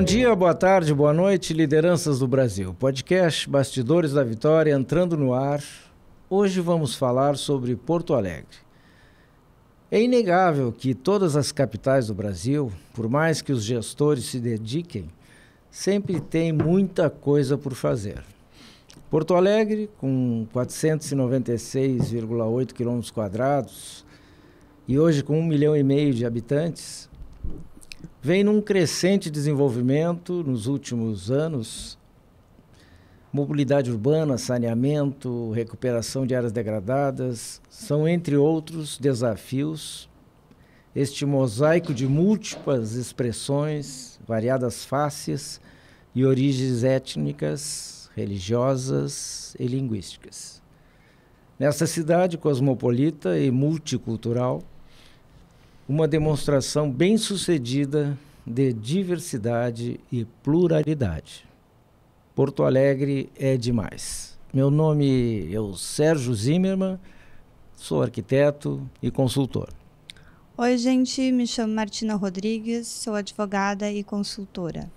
Bom dia, boa tarde, boa noite, lideranças do Brasil. Podcast Bastidores da Vitória entrando no ar. Hoje vamos falar sobre Porto Alegre. É inegável que todas as capitais do Brasil, por mais que os gestores se dediquem, sempre tem muita coisa por fazer. Porto Alegre, com 496,8 quilômetros quadrados e hoje com um milhão e meio de habitantes, vem num crescente desenvolvimento nos últimos anos. Mobilidade urbana, saneamento, recuperação de áreas degradadas são, entre outros, desafios. Este mosaico de múltiplas expressões, variadas faces e origens étnicas, religiosas e linguísticas. Nessa cidade cosmopolita e multicultural, uma demonstração bem sucedida de diversidade e pluralidade. Porto Alegre é demais. Meu nome é o Sérgio Zimmermann, sou arquiteto e consultor. Oi, gente, me chamo Martina Rodrigues, sou advogada e consultora.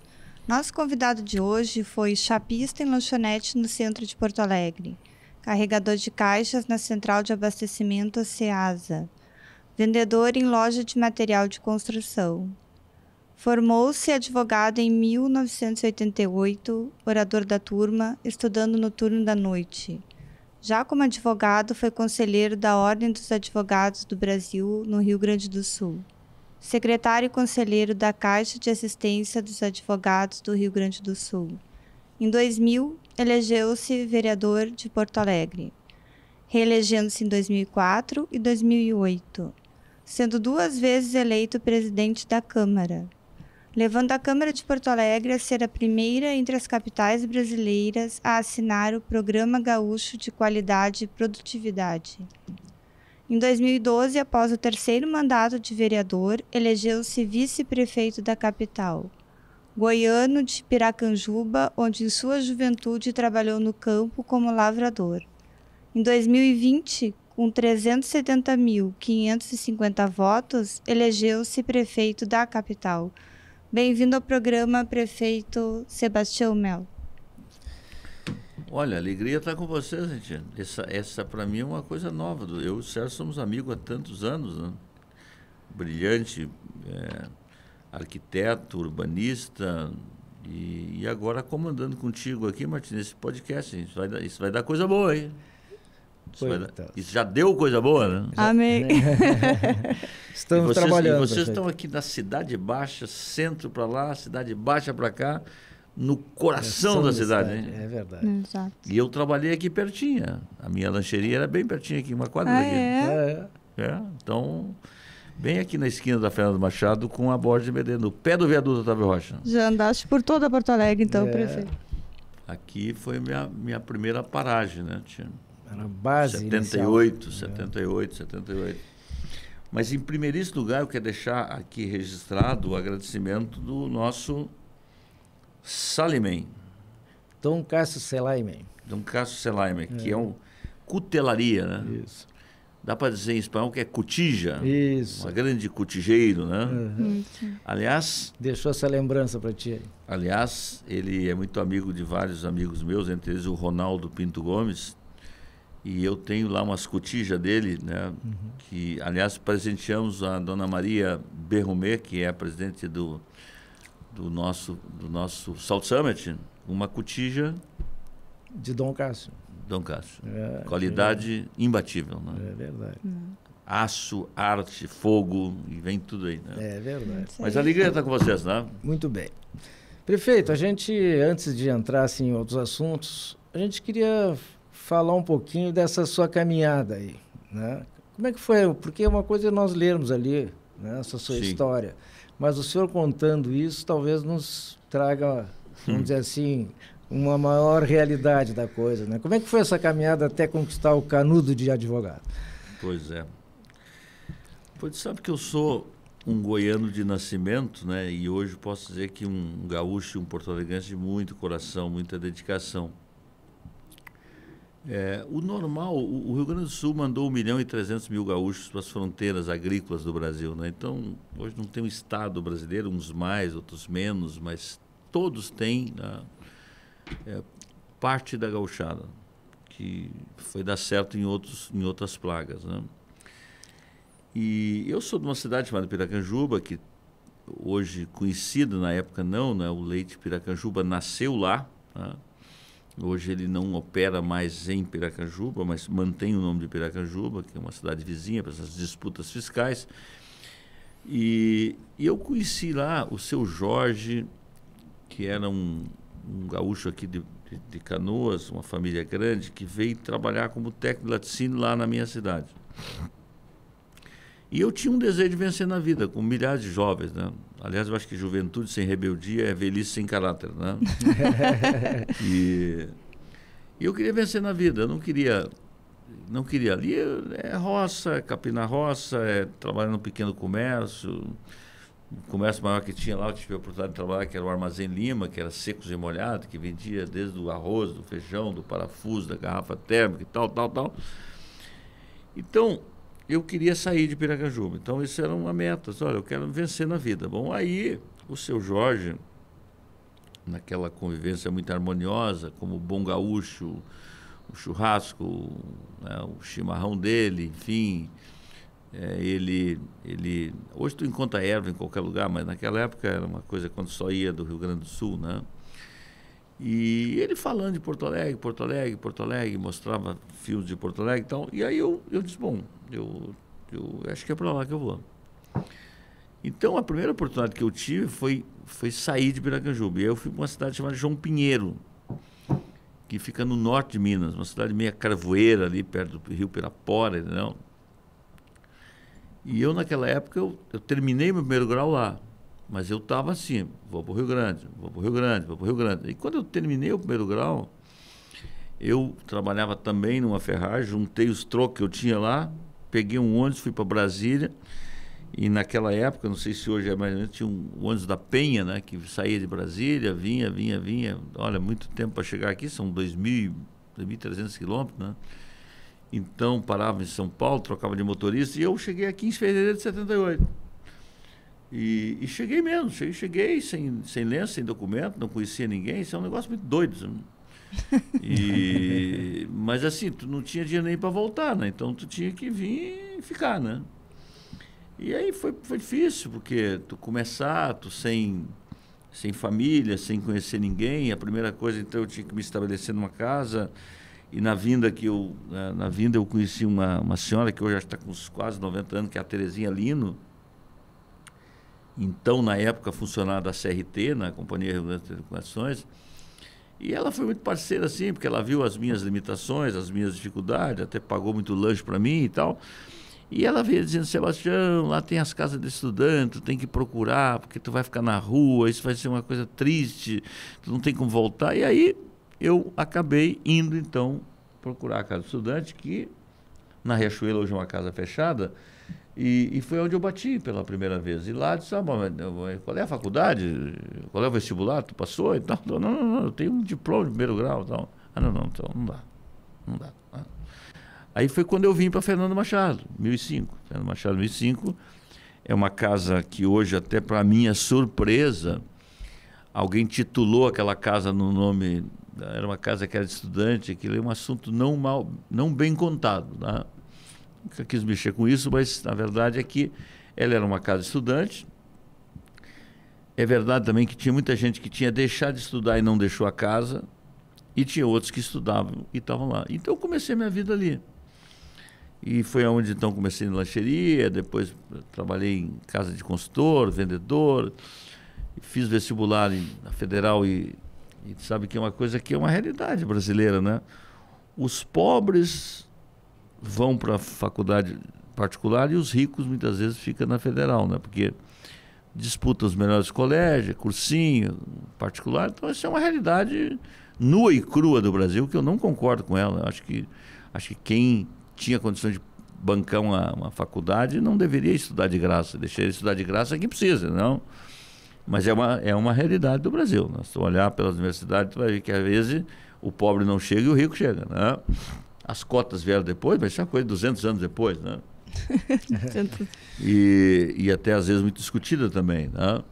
Nosso convidado de hoje foi chapista em lanchonete no centro de Porto Alegre, carregador de caixas na central de abastecimento Ceasa vendedor em loja de material de construção. Formou-se advogado em 1988, orador da turma, estudando no turno da noite. Já como advogado, foi conselheiro da Ordem dos Advogados do Brasil, no Rio Grande do Sul. Secretário e conselheiro da Caixa de Assistência dos Advogados do Rio Grande do Sul. Em 2000, elegeu-se vereador de Porto Alegre, reelegendo-se em 2004 e 2008 sendo duas vezes eleito presidente da Câmara, levando a Câmara de Porto Alegre a ser a primeira entre as capitais brasileiras a assinar o Programa Gaúcho de Qualidade e Produtividade. Em 2012, após o terceiro mandato de vereador, elegeu-se vice-prefeito da capital. Goiano de Piracanjuba, onde em sua juventude trabalhou no campo como lavrador. Em 2020, com 370.550 votos, elegeu-se prefeito da capital. Bem-vindo ao programa, prefeito Sebastião Melo. Olha, alegria estar tá com vocês, gente. Essa, essa para mim é uma coisa nova. Eu e o Sérgio somos amigos há tantos anos. Né? Brilhante, é, arquiteto, urbanista, e, e, agora comandando contigo aqui, Martins, esse podcast. Isso vai, dar, isso vai dar coisa boa, hein? Isso, vai, isso, já deu coisa boa, né? Amém. Estamos e vocês, trabalhando. E vocês estão aqui na Cidade Baixa, centro para lá, Cidade Baixa para cá, no coração da, da cidade. cidade né? É verdade. Exato. E eu trabalhei aqui pertinho. A minha lancheria era bem pertinho aqui, uma quadra ah, aqui. É? Ah, é? É, Então, bem aqui na esquina da Fernanda Machado com a Borges de Medeiros, no pé do viaduto Otávio Rocha. Já andaste por toda Porto Alegre, então, é. prefeito? Aqui foi minha, minha primeira paragem, né, Tino? Era base 78, inicial. 78, 78. É. Mas, em primeiríssimo lugar, eu quero deixar aqui registrado o agradecimento do nosso Salimen. Dom Cássio Selaimen. Dom Cássio Selaimen, é. que é um cutelaria, né? Isso. Dá para dizer em espanhol que é cutija. Isso. Uma grande cutijeiro, né? Uhum. Aliás... Deixou essa lembrança para ti aí. Aliás, ele é muito amigo de vários amigos meus, entre eles o Ronaldo Pinto Gomes, e eu tenho lá umas cotijas dele, né? Uhum. Que, aliás, presenteamos a dona Maria Berrumé, que é a presidente do, do, nosso, do nosso Salt Summit, uma cotija... De Dom Cássio. Dom Cássio. É, é Qualidade é... imbatível, né? É verdade. Hum. aço, arte, fogo, e vem tudo aí, né? É verdade. Mas a alegria está com vocês, né? Muito bem. Prefeito, a gente, antes de entrar assim, em outros assuntos, a gente queria falar um pouquinho dessa sua caminhada aí, né? Como é que foi? Porque é uma coisa é nós lermos ali, né, essa sua Sim. história, mas o senhor contando isso talvez nos traga, vamos hum. dizer assim, uma maior realidade da coisa, né? Como é que foi essa caminhada até conquistar o canudo de advogado? Pois é. Pois sabe que eu sou um goiano de nascimento, né? E hoje posso dizer que um gaúcho e um porto-alegrense de muito coração, muita dedicação. É, o normal, o, Rio Grande do Sul mandou 1 milhão e 300 mil gaúchos para as fronteiras agrícolas do Brasil. Né? Então, hoje não tem um Estado brasileiro, uns mais, outros menos, mas todos têm né, é, parte da gauchada, que foi dar certo em, outros, em outras plagas. Né? E eu sou de uma cidade chamada Piracanjuba, que hoje conhecida, na época não, né? o leite Piracanjuba nasceu lá. Né? Hoje ele não opera mais em Piracanjuba, mas mantém o nome de Piracanjuba, que é uma cidade vizinha para essas disputas fiscais. E, e, eu conheci lá o seu Jorge, que era um, um gaúcho aqui de, de, de, Canoas, uma família grande, que veio trabalhar como técnico de laticínio lá na minha cidade. E eu tinha um desejo de vencer na vida, com milhares de jovens, né? Aliás, eu acho que juventude sem rebeldia é velhice sem caráter, né? e eu queria vencer na vida, eu não queria não queria ali é roça, é capinar roça, é trabalhar no pequeno comércio. O comércio maior que tinha lá, eu tive a oportunidade de trabalhar, que era o Armazém Lima, que era secos e molhados, que vendia desde o arroz, do feijão, do parafuso, da garrafa térmica e tal, tal, tal. Então, eu queria sair de Piracanjuba. Então, isso era uma meta. Olha, eu quero vencer na vida. Bom, aí o seu Jorge, naquela convivência muito harmoniosa, como bom gaúcho, o churrasco, né, o chimarrão dele, enfim. É, ele, ele, hoje tu encontra erva em qualquer lugar, mas naquela época era uma coisa quando só ia do Rio Grande do Sul, né? E ele falando de Porto Alegre, Porto Alegre, Porto Alegre, mostrava filmes de Porto Alegre e tal. E aí eu, eu disse, bom, eu, eu acho que é para lá que eu vou. Então, a primeira oportunidade que eu tive foi, foi sair de Piracanjuba. E aí eu fui para uma cidade chamada João Pinheiro, que fica no norte de Minas, uma cidade meio carvoeira ali, perto do rio Pirapora, entendeu? E eu, naquela época, eu, eu terminei meu primeiro grau lá. Mas eu estava assim, vou para o Rio Grande, vou para o Rio Grande, vou para o Rio Grande. E quando eu terminei o primeiro grau, eu trabalhava também numa ferragem, juntei os trocos que eu tinha lá peguei um ônibus, fui para Brasília. E naquela época, não sei se hoje é mais, tinha um ônibus da Penha, né? Que saía de Brasília, vinha, vinha, vinha. Olha, muito tempo para chegar aqui, são 2.000, 2.300 quilômetros, né? Então, parava em São Paulo, trocava de motorista. E eu cheguei aqui em fevereiro de 78. E, e cheguei mesmo, cheguei, cheguei sem, sem lenço, sem documento, não conhecia ninguém. Isso é um negócio muito doido. E, mas assim, tu não tinha dinheiro nem para voltar, né? Então tu tinha que vir e ficar, né? E aí foi, foi difícil, porque tu começar, tu sem, sem família, sem conhecer ninguém, a primeira coisa, então eu tinha que me estabelecer numa casa. E na vinda que eu, na, na vinda eu conheci uma, uma senhora que hoje está com quase 90 anos, que é a Terezinha Lino. Então, na época, funcionária da CRT, na Companhia Reguladora de Telecomunicações, e ela foi muito parceira, assim, porque ela viu as minhas limitações, as minhas dificuldades, até pagou muito lanche para mim e tal. E ela veio dizendo, Sebastião, lá tem as casas de estudante, tu tem que procurar, porque tu vai ficar na rua, isso vai ser uma coisa triste, tu não tem como voltar. E aí eu acabei indo, então, procurar a casa de estudante, que na Riachuelo hoje é uma casa fechada, e, e, foi onde eu bati pela primeira vez. E lá disse, ah, bom, qual é a faculdade? Qual é o vestibular? Tu passou? E tal. Não, não, não, eu tenho um diploma de primeiro grau. E tal. Ah, não, não, então não dá. Não dá. Tá? Aí foi quando eu vim para Fernando Machado, 2005. Fernando Machado, 2005 é uma casa que hoje, até para minha surpresa, alguém titulou aquela casa no nome... Era uma casa que era de estudante, que é um assunto não, mal, não bem contado, né? nunca quis mexer com isso, mas na verdade é que ela era uma casa estudante. É verdade também que tinha muita gente que tinha deixado de estudar e não deixou a casa, e tinha outros que estudavam e estavam lá. Então eu comecei minha vida ali. E foi onde então comecei na lancheria, depois trabalhei em casa de consultor, vendedor, fiz vestibular em, na federal e, e sabe que é uma coisa que é uma realidade brasileira, né? Os pobres vão para a faculdade particular e os ricos muitas vezes ficam na federal, né? Porque disputam os melhores colégios, cursinho particular. Então, isso é uma realidade nua e crua do Brasil que eu não concordo com ela. Acho que, acho que quem tinha condições de bancar uma, uma faculdade não deveria estudar de graça. Deixar de estudar de graça é quem precisa, não. Mas é uma, é uma realidade do Brasil. Né? Se tu olhar pelas universidades, tu vai ver que às vezes o pobre não chega e o rico chega, né? As cotas vieram depois, mas isso é uma coisa de 200 anos depois, né? e, e até às vezes muito discutida também, né?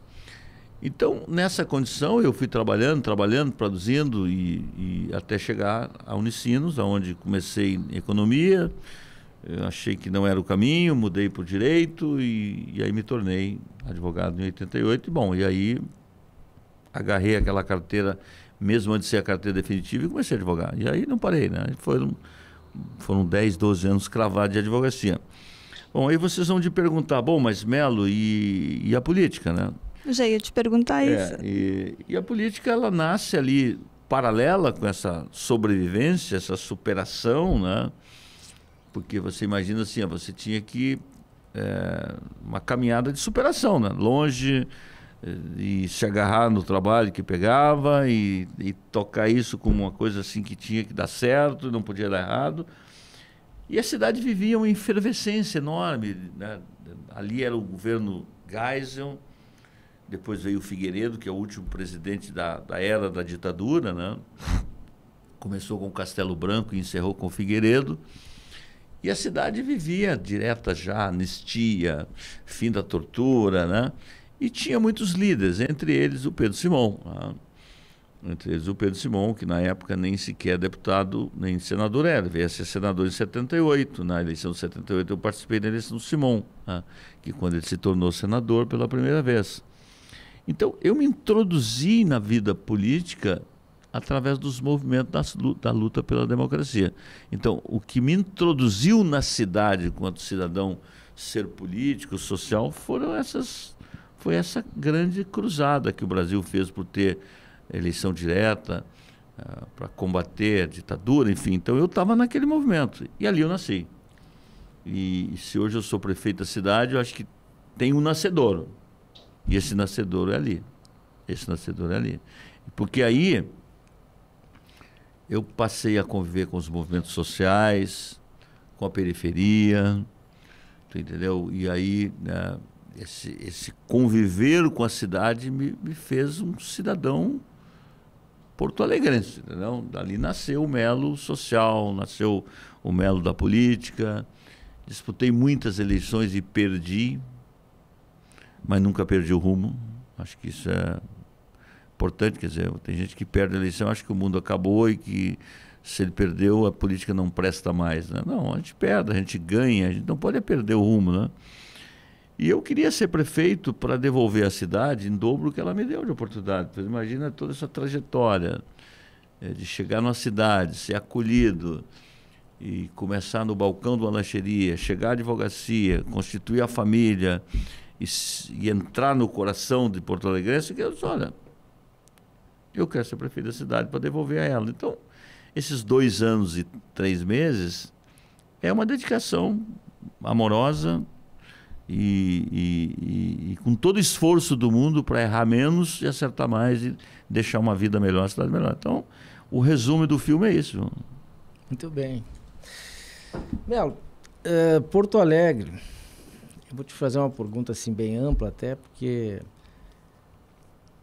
Então, nessa condição, eu fui trabalhando, trabalhando, produzindo e, e até chegar a Unicinos, aonde comecei economia. Eu achei que não era o caminho, mudei para o direito e, e, aí me tornei advogado em 88. E, bom, e aí agarrei aquela carteira, mesmo antes de ser a carteira definitiva, e comecei a advogar. E aí não parei, né? Foram foram 10, 12 anos cravados de advocacia. Bom, aí vocês vão te perguntar, bom, mas Melo e, e a política, né? Eu já ia te perguntar é, isso. E, e a política, ela nasce ali paralela com essa sobrevivência, essa superação, né? Porque você imagina assim, você tinha que... É, uma caminhada de superação, né? Longe e se agarrar no trabalho que pegava e, e, tocar isso como uma coisa assim que tinha que dar certo, não podia dar errado. E a cidade vivia uma efervescência enorme. Né? Ali era o governo Geisel, depois veio o Figueiredo, que é o último presidente da, da era da ditadura. Né? Começou com o Castelo Branco e encerrou com o Figueiredo. E a cidade vivia direta já anistia, fim da tortura, né? E tinha muitos líderes, entre eles o Pedro Simão. Né? Entre eles o Pedro Simão, que na época nem sequer deputado, nem senador era, veio a ser senador em 78. Na eleição de 78 eu participei da eleição do Simão, né? que quando ele se tornou senador pela primeira vez. Então eu me introduzi na vida política através dos movimentos das, da luta pela democracia. Então, o que me introduziu na cidade, enquanto cidadão, ser político, social, foram essas foi essa grande cruzada que o Brasil fez por ter eleição direta, uh, ah, para combater a ditadura, enfim. Então eu estava naquele movimento e ali eu nasci. E, e, se hoje eu sou prefeito da cidade, eu acho que tem um nascedouro. E esse nascedouro é ali. Esse nascedouro é ali. Porque aí eu passei a conviver com os movimentos sociais, com a periferia, entendeu? E aí. Uh, esse, esse conviver com a cidade me, me fez um cidadão porto-alegrense, Dali nasceu o Melo social, nasceu o Melo da política. Disputei muitas eleições e perdi, mas nunca perdi o rumo. Acho que isso é importante, quer dizer, tem gente que perde a eleição, acha que o mundo acabou e que se ele perdeu, a política não presta mais. Né? Não, a gente perde, a gente ganha, a gente não pode perder o rumo, né? E eu queria ser prefeito para devolver à cidade em dobro o que ela me deu de oportunidade. Então, imagina toda essa trajetória é, de chegar numa cidade, ser acolhido e começar no balcão de uma lancheria, chegar à advocacia, constituir a família e, e entrar no coração de Porto Alegre, que eu disse, olha, eu quero ser prefeito da cidade para devolver a ela. Então, esses dois anos e três meses é uma dedicação amorosa, e, e, e, com todo o esforço do mundo para errar menos e acertar mais e deixar uma vida melhor, uma cidade melhor. Então, o resumo do filme é isso. Muito bem. Melo, eh, Porto Alegre, eu vou te fazer uma pergunta assim bem ampla até, porque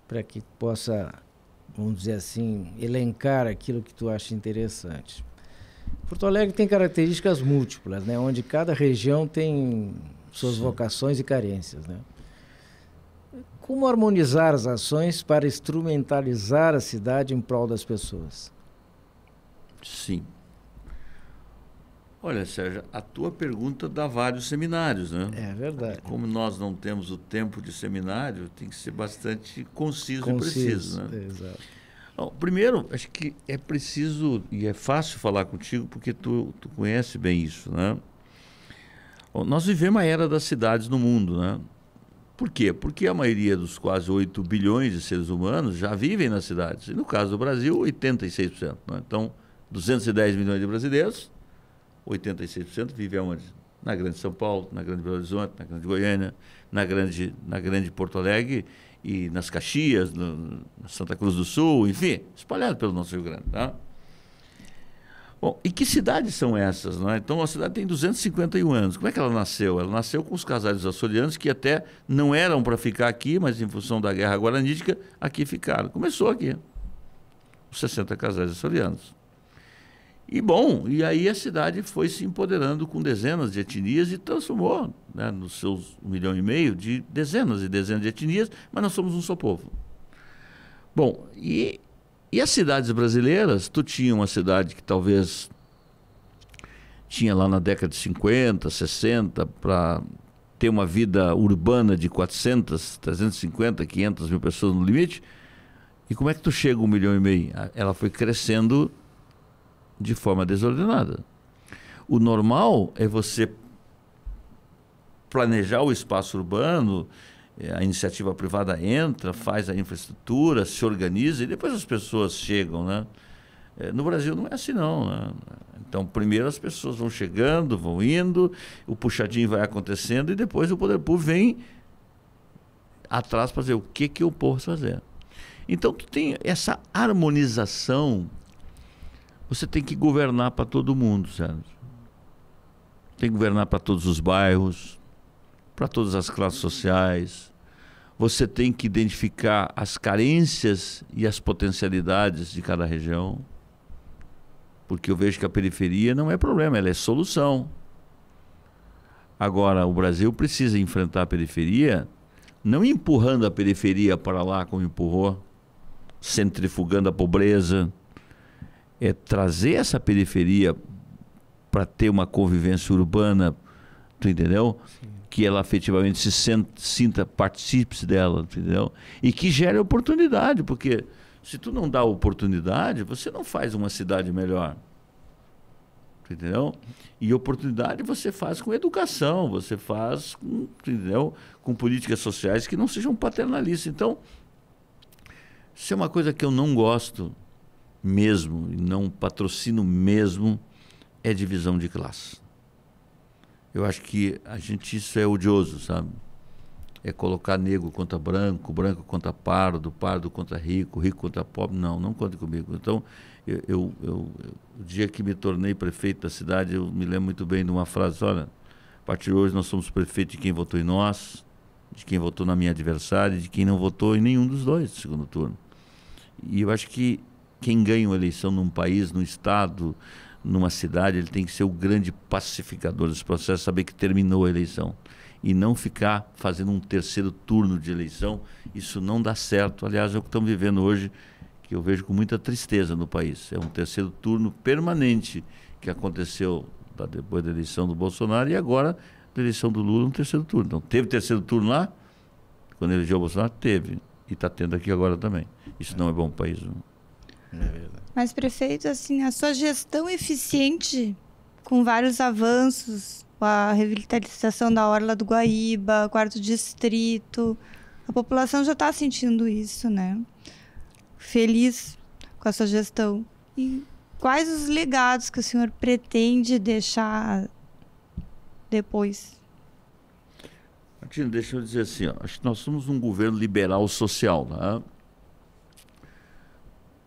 para que possa, vamos dizer assim, elencar aquilo que tu acha interessante. Porto Alegre tem características múltiplas, né? onde cada região tem suas Sim. vocações e carências. Né? Como harmonizar as ações para instrumentalizar a cidade em prol das pessoas? Sim. Olha, Sérgio, a tua pergunta dá vários seminários, né? É verdade. Como nós não temos o tempo de seminário, tem que ser bastante conciso, conciso e preciso, né? É, Exato. Bom, primeiro, acho que é preciso e é fácil falar contigo porque tu, tu conhece bem isso, né? Nós vivemos a era das cidades no mundo, né? Por quê? Porque a maioria dos quase 8 bilhões de seres humanos já vivem nas cidades. E no caso do Brasil, 86%. Né? Então, 210 milhões de brasileiros, 86% vivem onde? Na Grande São Paulo, na Grande Belo Horizonte, na Grande Goiânia, na Grande, na grande Porto Alegre e nas Caxias, no, na Santa Cruz do Sul, enfim, espalhado pelo nosso Rio Grande. Tá? Bom, e que cidades são essas? Né? Então, a cidade tem 251 anos. Como é que ela nasceu? Ela nasceu com os casais açorianos que até não eram para ficar aqui, mas em função da guerra guaranítica, aqui ficaram. Começou aqui, os 60 casais açorianos. E bom, e aí a cidade foi se empoderando com dezenas de etnias e transformou, né, nos seus um milhão e meio, de dezenas e dezenas de etnias, mas nós somos um só povo. Bom, e e as cidades brasileiras, tu tinha uma cidade que talvez tinha lá na década de 50, 60, para ter uma vida urbana de 400, 350, 500 mil pessoas no limite. E como é que tu chega a um milhão e meio? Ah, ela foi crescendo de forma desordenada. O normal é você planejar o espaço urbano, é, a iniciativa privada entra, faz a infraestrutura, se organiza e depois as pessoas chegam, né? É, no Brasil não é assim não. Né? Então primeiro as pessoas vão chegando, vão indo, o puxadinho vai acontecendo e depois o poder público vem atrás para fazer o que que eu posso fazer. Então tu tem essa harmonização, você tem que governar para todo mundo, sabe? Tem que governar para todos os bairros, para todas as classes sociais, você tem que identificar as carências e as potencialidades de cada região. Porque eu vejo que a periferia não é problema, ela é solução. Agora, o Brasil precisa enfrentar a periferia, não empurrando a periferia para lá como empurrou, centrifugando a pobreza. É trazer essa periferia para ter uma convivência urbana, tu entendeu? Sim que ela efetivamente se senta, sinta participe dela, entendeu? E que gere oportunidade, porque se tu não dá oportunidade, você não faz uma cidade melhor. Entendeu? E oportunidade você faz com educação, você faz com, entendeu? com políticas sociais que não sejam paternalistas. Então, isso é uma coisa que eu não gosto mesmo, e não patrocino mesmo, é divisão de classe. Eu acho que a gente, isso é odioso, sabe? É colocar negro contra branco, branco contra pardo, pardo contra rico, rico contra pobre. Não, não conta comigo. Então, eu, eu, eu, o dia que me tornei prefeito da cidade, eu me lembro muito bem de uma frase: olha, a partir de hoje nós somos prefeito de quem votou em nós, de quem votou na minha adversária, de quem não votou em nenhum dos dois segundo turno. E eu acho que quem ganha uma eleição num país, num estado, numa cidade, ele tem que ser o grande pacificador desse processo, saber que terminou a eleição. E não ficar fazendo um terceiro turno de eleição, isso não dá certo. Aliás, é o que estamos vivendo hoje, que eu vejo com muita tristeza no país. É um terceiro turno permanente que aconteceu depois da eleição do Bolsonaro e agora da eleição do Lula no terceiro turno. Então, teve terceiro turno lá, quando elegeu o Bolsonaro, teve. E está tendo aqui agora também. Isso não é bom para o país. Não. É Mas, prefeito, assim, a sua gestão eficiente, com vários avanços, a revitalização da Orla do Guaíba, Quarto Distrito, a população já está sentindo isso, né? Feliz com a sua gestão. E quais os legados que o senhor pretende deixar depois? Martina, deixa eu dizer assim, ó, acho que nós somos um governo liberal social, né?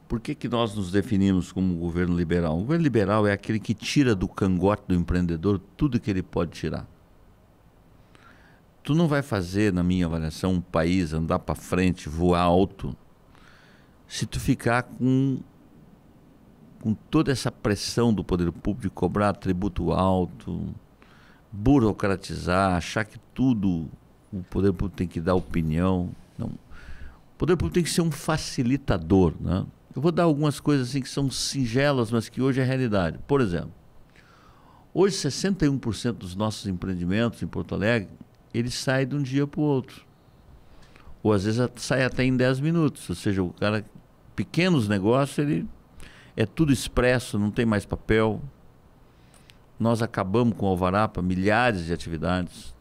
Por que, que nós nos definimos como um governo liberal? O governo liberal é aquele que tira do cangote do empreendedor tudo que ele pode tirar. Tu não vai fazer, na minha avaliação, um país andar para frente, voar alto, se tu ficar com, com toda essa pressão do poder público de cobrar tributo alto, burocratizar, achar que tudo o poder público tem que dar opinião. Não. O poder público tem que ser um facilitador, né? Eu vou dar algumas coisas assim que são singelas, mas que hoje é realidade. Por exemplo, hoje 61% dos nossos empreendimentos em Porto Alegre, eles saem de um dia para o outro. Ou às vezes sai até em 10 minutos. Ou seja, o cara, pequenos negócios, ele é tudo expresso, não tem mais papel. Nós acabamos com o Alvará para milhares de atividades.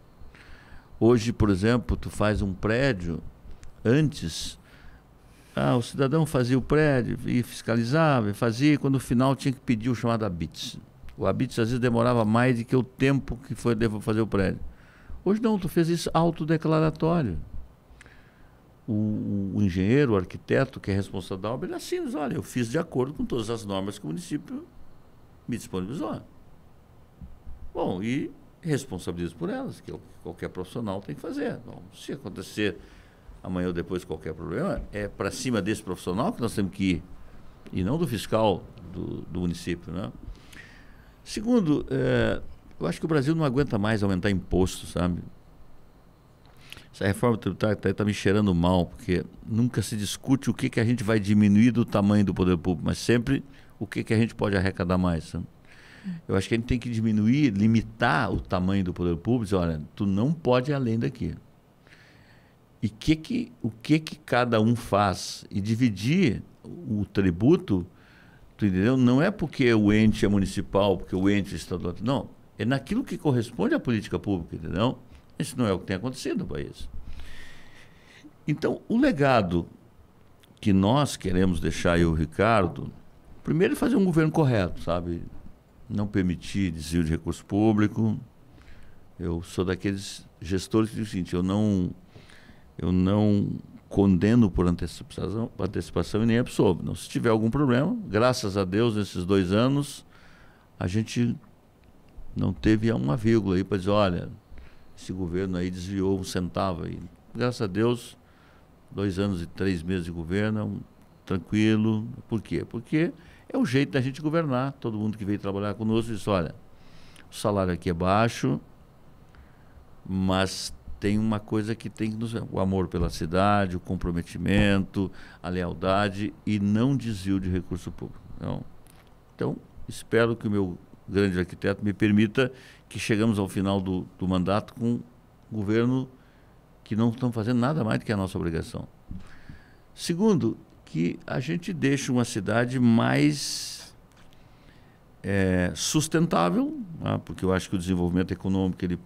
Hoje, por exemplo, tu faz um prédio, antes ah, o cidadão fazia o prédio e fiscalizava, e fazia, e quando no final tinha que pedir o chamado ABITS. O ABITS às vezes demorava mais do que o tempo que foi devo fazer o prédio. Hoje não, tu fez isso autodeclaratório. O, o, engenheiro, o arquiteto que é responsável da obra, ele assina, olha, eu fiz de acordo com todas as normas que o município me disponibilizou. Bom, e responsabilizo por elas, que é qualquer profissional tem que fazer. Bom, se acontecer amanhã ou depois qualquer problema, é para cima desse profissional que nós temos que ir, e não do fiscal do, do município. Né? Segundo, é, eu acho que o Brasil não aguenta mais aumentar impostos, sabe? Essa reforma tributária está tá me cheirando mal, porque nunca se discute o que, que a gente vai diminuir do tamanho do poder público, mas sempre o que, que a gente pode arrecadar mais. Sabe? Eu acho que a gente tem que diminuir, limitar o tamanho do poder público. Dizer, olha, tu não pode ir além daqui e que que, o que, que cada um faz. E dividir o tributo, entendeu? Não é porque o ente é municipal, porque o ente é estadual. Não. É naquilo que corresponde à política pública, entendeu? Isso não é o que tem acontecido no país. Então, o legado que nós queremos deixar, eu e o Ricardo, primeiro é fazer um governo correto, sabe? Não permitir desvio de recurso público. Eu sou daqueles gestores que dizem o seguinte, eu não eu não condeno por antecipação, antecipação e nem absolvo. Não, se tiver algum problema, graças a Deus, nesses dois anos, a gente não teve uma vírgula aí para dizer, olha, esse governo aí desviou um centavo. Aí. Graças a Deus, dois anos e três meses de governo, é um, tranquilo. Por quê? Porque é o jeito da gente governar. Todo mundo que veio trabalhar conosco disse, olha, o salário aqui é baixo, mas tem uma coisa que tem que nos. O amor pela cidade, o comprometimento, a lealdade e não desvio de recurso público. Então, então espero que o meu grande arquiteto me permita que chegamos ao final do, do mandato com um governo que não estão fazendo nada mais do que a nossa obrigação. Segundo, que a gente deixe uma cidade mais é, sustentável, né? porque eu acho que o desenvolvimento econômico ele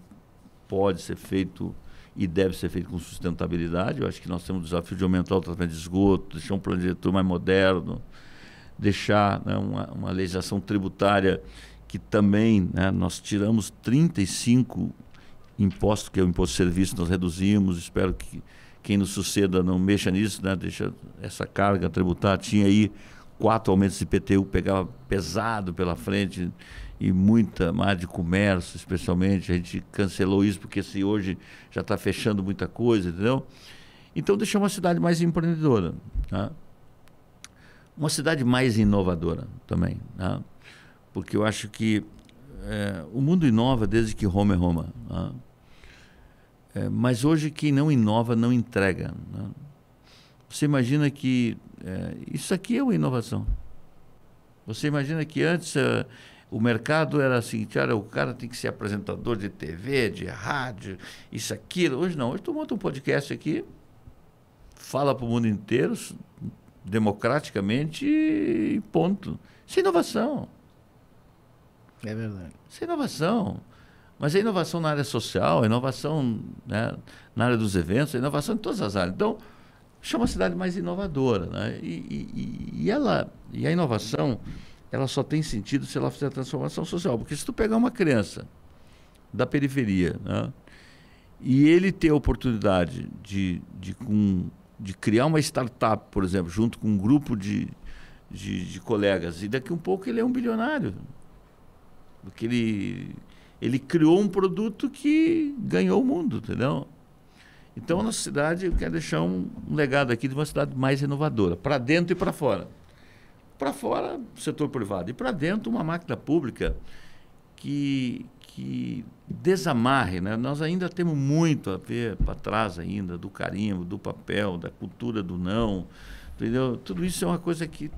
pode ser feito e deve ser feito com sustentabilidade. Eu acho que nós temos o desafio de aumentar o tratamento de esgoto, deixar um plano diretor mais moderno, deixar né, uma, uma, legislação tributária que também né, nós tiramos 35 impostos, que é o imposto de serviço, nós reduzimos. Espero que quem nos suceda não mexa nisso, né, deixa essa carga tributária. Tinha aí quatro aumentos de IPTU, pegava pesado pela frente e muita má de comércio, especialmente. A gente cancelou isso porque assim, hoje já está fechando muita coisa, entendeu? Então deixou uma cidade mais empreendedora, tá? uma cidade mais inovadora também, tá? porque eu acho que é, o mundo inova desde que Roma é Roma. É, mas hoje quem não inova não entrega. Né? Você imagina que é, isso aqui é uma inovação. Você imagina que antes o mercado era assim, olha, o cara tem que ser apresentador de TV, de rádio, isso, aquilo. Hoje não, hoje tu monta um podcast aqui, fala para o mundo inteiro, democraticamente e ponto. Isso é inovação. É verdade. Isso é inovação. Mas é inovação na área social, é inovação né, na área dos eventos, é inovação em todas as áreas. Então, chama a cidade mais inovadora. Né? E, e, e, ela, e a inovação ela só tem sentido se ela fizer transformação social. Porque se tu pegar uma criança da periferia né, e ele ter a oportunidade de, de, com, de criar uma startup, por exemplo, junto com um grupo de, de, de colegas, e daqui um pouco ele é um bilionário. Porque ele, ele criou um produto que ganhou o mundo, entendeu? Então, a nossa cidade, eu quero deixar um, um legado aqui de uma cidade mais inovadora, para dentro e para fora. Para fora, setor privado. E para dentro, uma máquina pública que, que desamarre. Né? Nós ainda temos muito a ver para trás ainda do carimbo, do papel, da cultura do não. Entendeu? Tudo isso é uma coisa que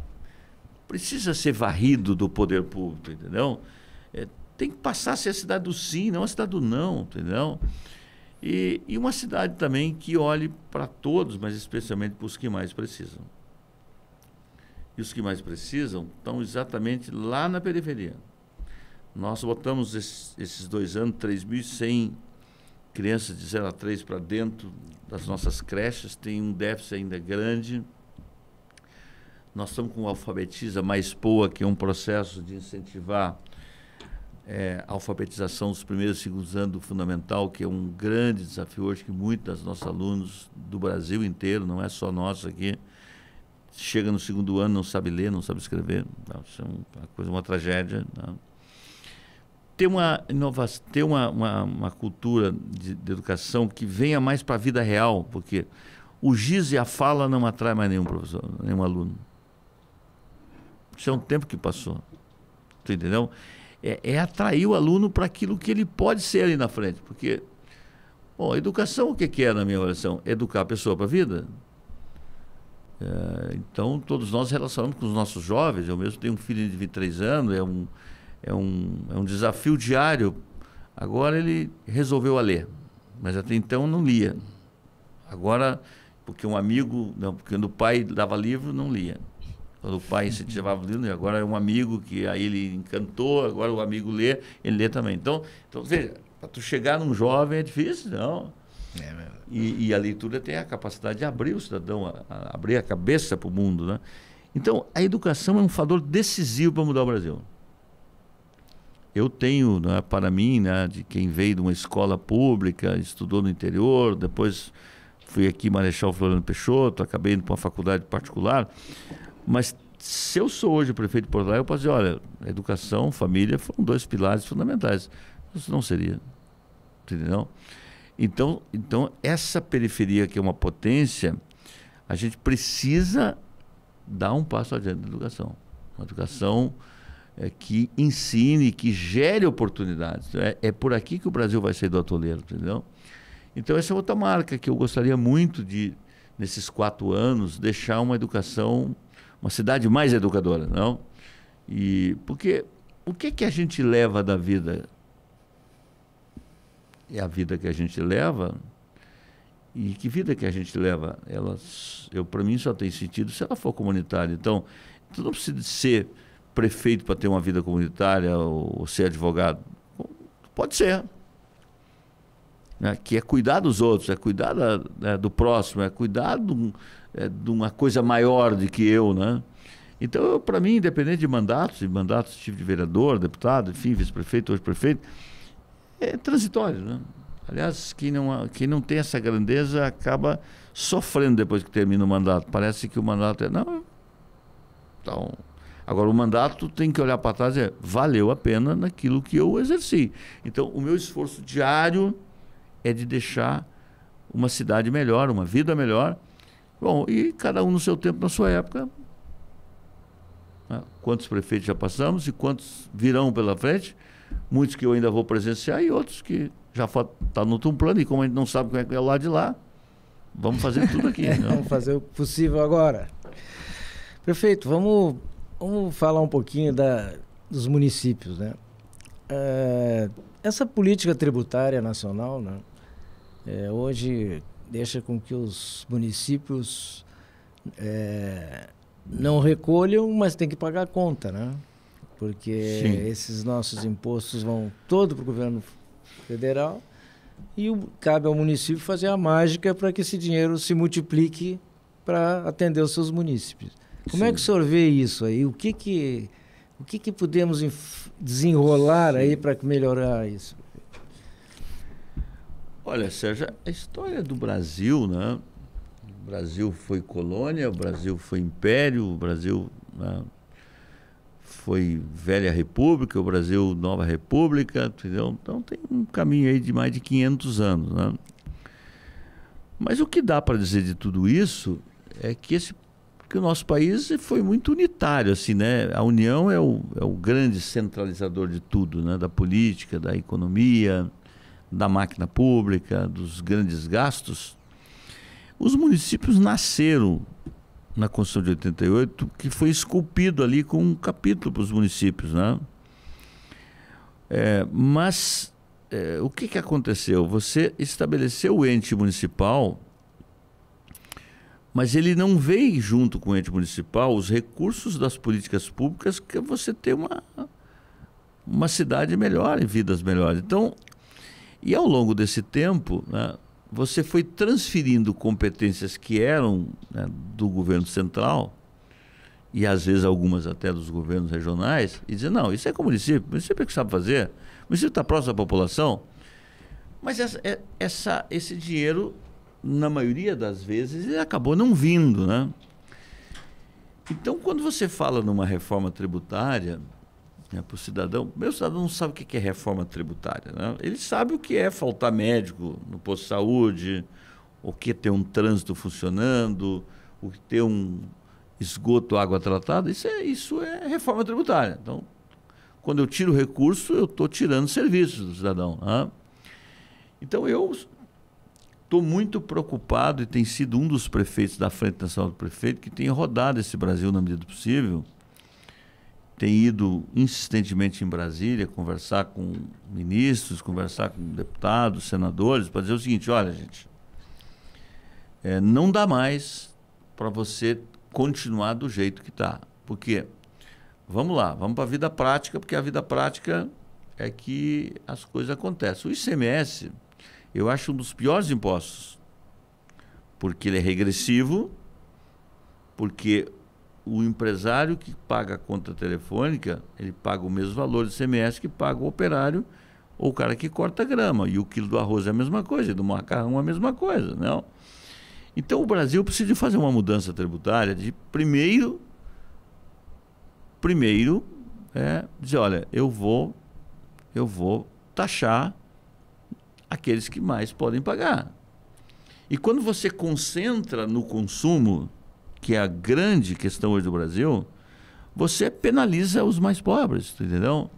precisa ser varrido do poder público, entendeu? É, tem que passar a ser a cidade do sim, não a cidade do não, entendeu? E, e uma cidade também que olhe para todos, mas especialmente para os que mais precisam e os que mais precisam estão exatamente lá na periferia. Nós botamos esses, esses dois anos 3.100 crianças de 0 a 3 para dentro das nossas creches, tem um déficit ainda grande. Nós estamos com o Alfabetiza Mais Poa, que é um processo de incentivar é, a alfabetização dos primeiros e segundos anos do fundamental, que é um grande desafio hoje que muitos dos nossos alunos do Brasil inteiro, não é só nós aqui, chega no segundo ano, não sabe ler, não sabe escrever. Não, isso é uma coisa, uma tragédia. Não. Né? Ter uma inovação, ter uma, uma, uma cultura de, de, educação que venha mais para a vida real, porque o giz e a fala não atrai mais nenhum professor, nenhum aluno. Isso é um tempo que passou. Tu entendeu? É, é atrair o aluno para aquilo que ele pode ser ali na frente. Porque, bom, educação o que, que é na minha avaliação? Educar a pessoa para a vida. É, então, todos nós relacionamos com os nossos jovens. Eu mesmo tenho um filho de 23 anos, é um, é um, é um desafio diário. Agora ele resolveu a ler, mas até então não lia. Agora, porque um amigo, não, porque quando o pai dava livro, não lia. Quando o pai incentivava o livro, agora é um amigo que aí ele encantou, agora o amigo lê, ele lê também. Então, então veja, para tu chegar num jovem é difícil, não. É e, e, a leitura tem a capacidade de abrir o cidadão, a, a abrir a cabeça para o mundo. Né? Então, a educação é um fator decisivo para mudar o Brasil. Eu tenho, né, para mim, né, de quem veio de uma escola pública, estudou no interior, depois fui aqui Marechal Floriano Peixoto, acabei indo para uma faculdade particular, mas se eu sou hoje prefeito de Porto Alegre, eu posso dizer, olha, educação, família foram dois pilares fundamentais. Isso não seria, entendeu? Então, então essa periferia que é uma potência, a gente precisa dar um passo adiante na educação. Uma educação é, que ensine, que gere oportunidades. É, é, por aqui que o Brasil vai sair do atoleiro, entendeu? Então essa é outra marca que eu gostaria muito de, nesses quatro anos, deixar uma educação, uma cidade mais educadora, não? E porque o que que a gente leva da vida é a vida que a gente leva. E que vida que a gente leva? elas eu para mim só tem sentido se ela for comunitária. Então, tu não precisa ser prefeito para ter uma vida comunitária ou, ou ser advogado. Pode ser. Né? Que é cuidar dos outros, é cuidar da, né, do próximo, é cuidar é, de uma coisa maior do que eu, né? Então, para mim, independente de mandatos, de mandatos tive de vereador, deputado, enfim, vice-prefeito, hoje prefeito, é transitório. Né? Aliás, quem não, quem não tem essa grandeza acaba sofrendo depois que termina o mandato. Parece que o mandato é. Não. Então, agora, o mandato tem que olhar para trás e é, valeu a pena naquilo que eu exerci. Então, o meu esforço diário é de deixar uma cidade melhor, uma vida melhor. Bom, e cada um no seu tempo, na sua época. Né? Quantos prefeitos já passamos e quantos virão pela frente? Muitos que eu ainda vou presenciar e outros que já está no outro plano e como a gente não sabe como é que é o lado de lá, vamos fazer tudo aqui. Né? vamos fazer o possível agora. Prefeito, vamos, vamos falar um pouquinho da, dos municípios, né? É, essa política tributária nacional, né? É, hoje deixa com que os municípios é, não recolham, mas tem que pagar a conta, né? porque Sim. esses nossos impostos vão todo para o governo federal e o, cabe ao município fazer a mágica para que esse dinheiro se multiplique para atender os seus municípios. Como Sim. é que o senhor vê isso aí? O que que, o que, que podemos desenrolar Sim. aí para melhorar isso? Olha, Sérgio, a história do Brasil, né? O Brasil foi colônia, o Brasil foi império, o Brasil né? foi velha república, o Brasil nova república, entendeu? Então tem um caminho aí de mais de 500 anos, né? Mas o que dá para dizer de tudo isso é que esse que o nosso país foi muito unitário, assim, né? A União é o, é o grande centralizador de tudo, né? Da política, da economia, da máquina pública, dos grandes gastos. Os municípios nasceram na Constituição de 88, que foi esculpido ali com um capítulo para os municípios. Né? É, mas é, o que, que aconteceu? Você estabeleceu o ente municipal, mas ele não veio junto com o ente municipal os recursos das políticas públicas que você tem uma, uma cidade melhor e vidas melhores. Então, e ao longo desse tempo, né, você foi transferindo competências que eram né, do governo central e às vezes algumas até dos governos regionais e dizer não isso é com o município o município é que sabe fazer o município está próximo à população mas essa, é, essa, esse dinheiro na maioria das vezes ele acabou não vindo né então quando você fala numa reforma tributária né, para o cidadão. Meu cidadão não sabe o que é reforma tributária. Né? Ele sabe o que é faltar médico no posto de saúde, o que é ter um trânsito funcionando, o que é ter um esgoto, água tratada. Isso é, isso é reforma tributária. Então, quando eu tiro recurso, eu estou tirando serviços do cidadão. Né? Então, eu estou muito preocupado e tem sido um dos prefeitos da Frente Nacional do Prefeito que tem rodado esse Brasil na medida do possível – tem ido insistentemente em Brasília conversar com ministros, conversar com deputados, senadores, para dizer o seguinte: olha, gente, é, não dá mais para você continuar do jeito que está. Porque, vamos lá, vamos para a vida prática, porque a vida prática é que as coisas acontecem. O ICMS, eu acho um dos piores impostos, porque ele é regressivo, porque o empresário que paga a conta telefônica, ele paga o mesmo valor de CMS que paga o operário ou o cara que corta grama. E o quilo do arroz é a mesma coisa, e do macarrão é a mesma coisa. Não? Né? Então o Brasil precisa fazer uma mudança tributária de primeiro, primeiro é, dizer, olha, eu vou, eu vou taxar aqueles que mais podem pagar. E quando você concentra no consumo, que é a grande questão hoje do Brasil, você penaliza os mais pobres, entendeu?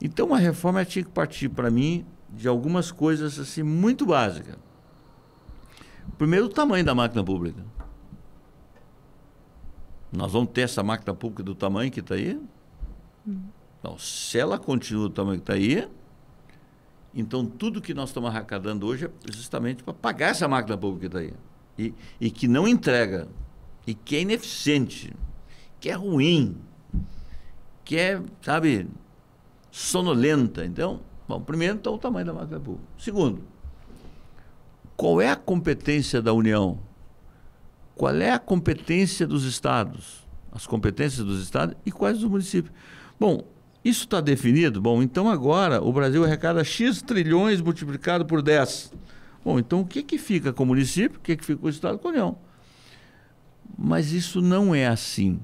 Então a reforma tinha que partir para mim de algumas coisas assim muito básicas. Primeiro, o tamanho da máquina pública. Nós vamos ter essa máquina pública do tamanho que está aí? Então, Não, se ela continua do tamanho que está aí, então tudo que nós estamos arrecadando hoje é justamente para pagar essa máquina pública que está aí. E, e que não entrega e que é ineficiente, que é ruim, que é, sabe, sonolenta. Então, bom, primeiro, então, o tamanho da máquina pública. Segundo, qual é a competência da União? Qual é a competência dos estados? As competências dos estados e quais dos municípios? Bom, isso está definido? Bom, então agora o Brasil arrecada X trilhões multiplicado por 10. Bom, então o que, que fica com o município, o que, que fica com o Estado com a União? Mas isso não é assim.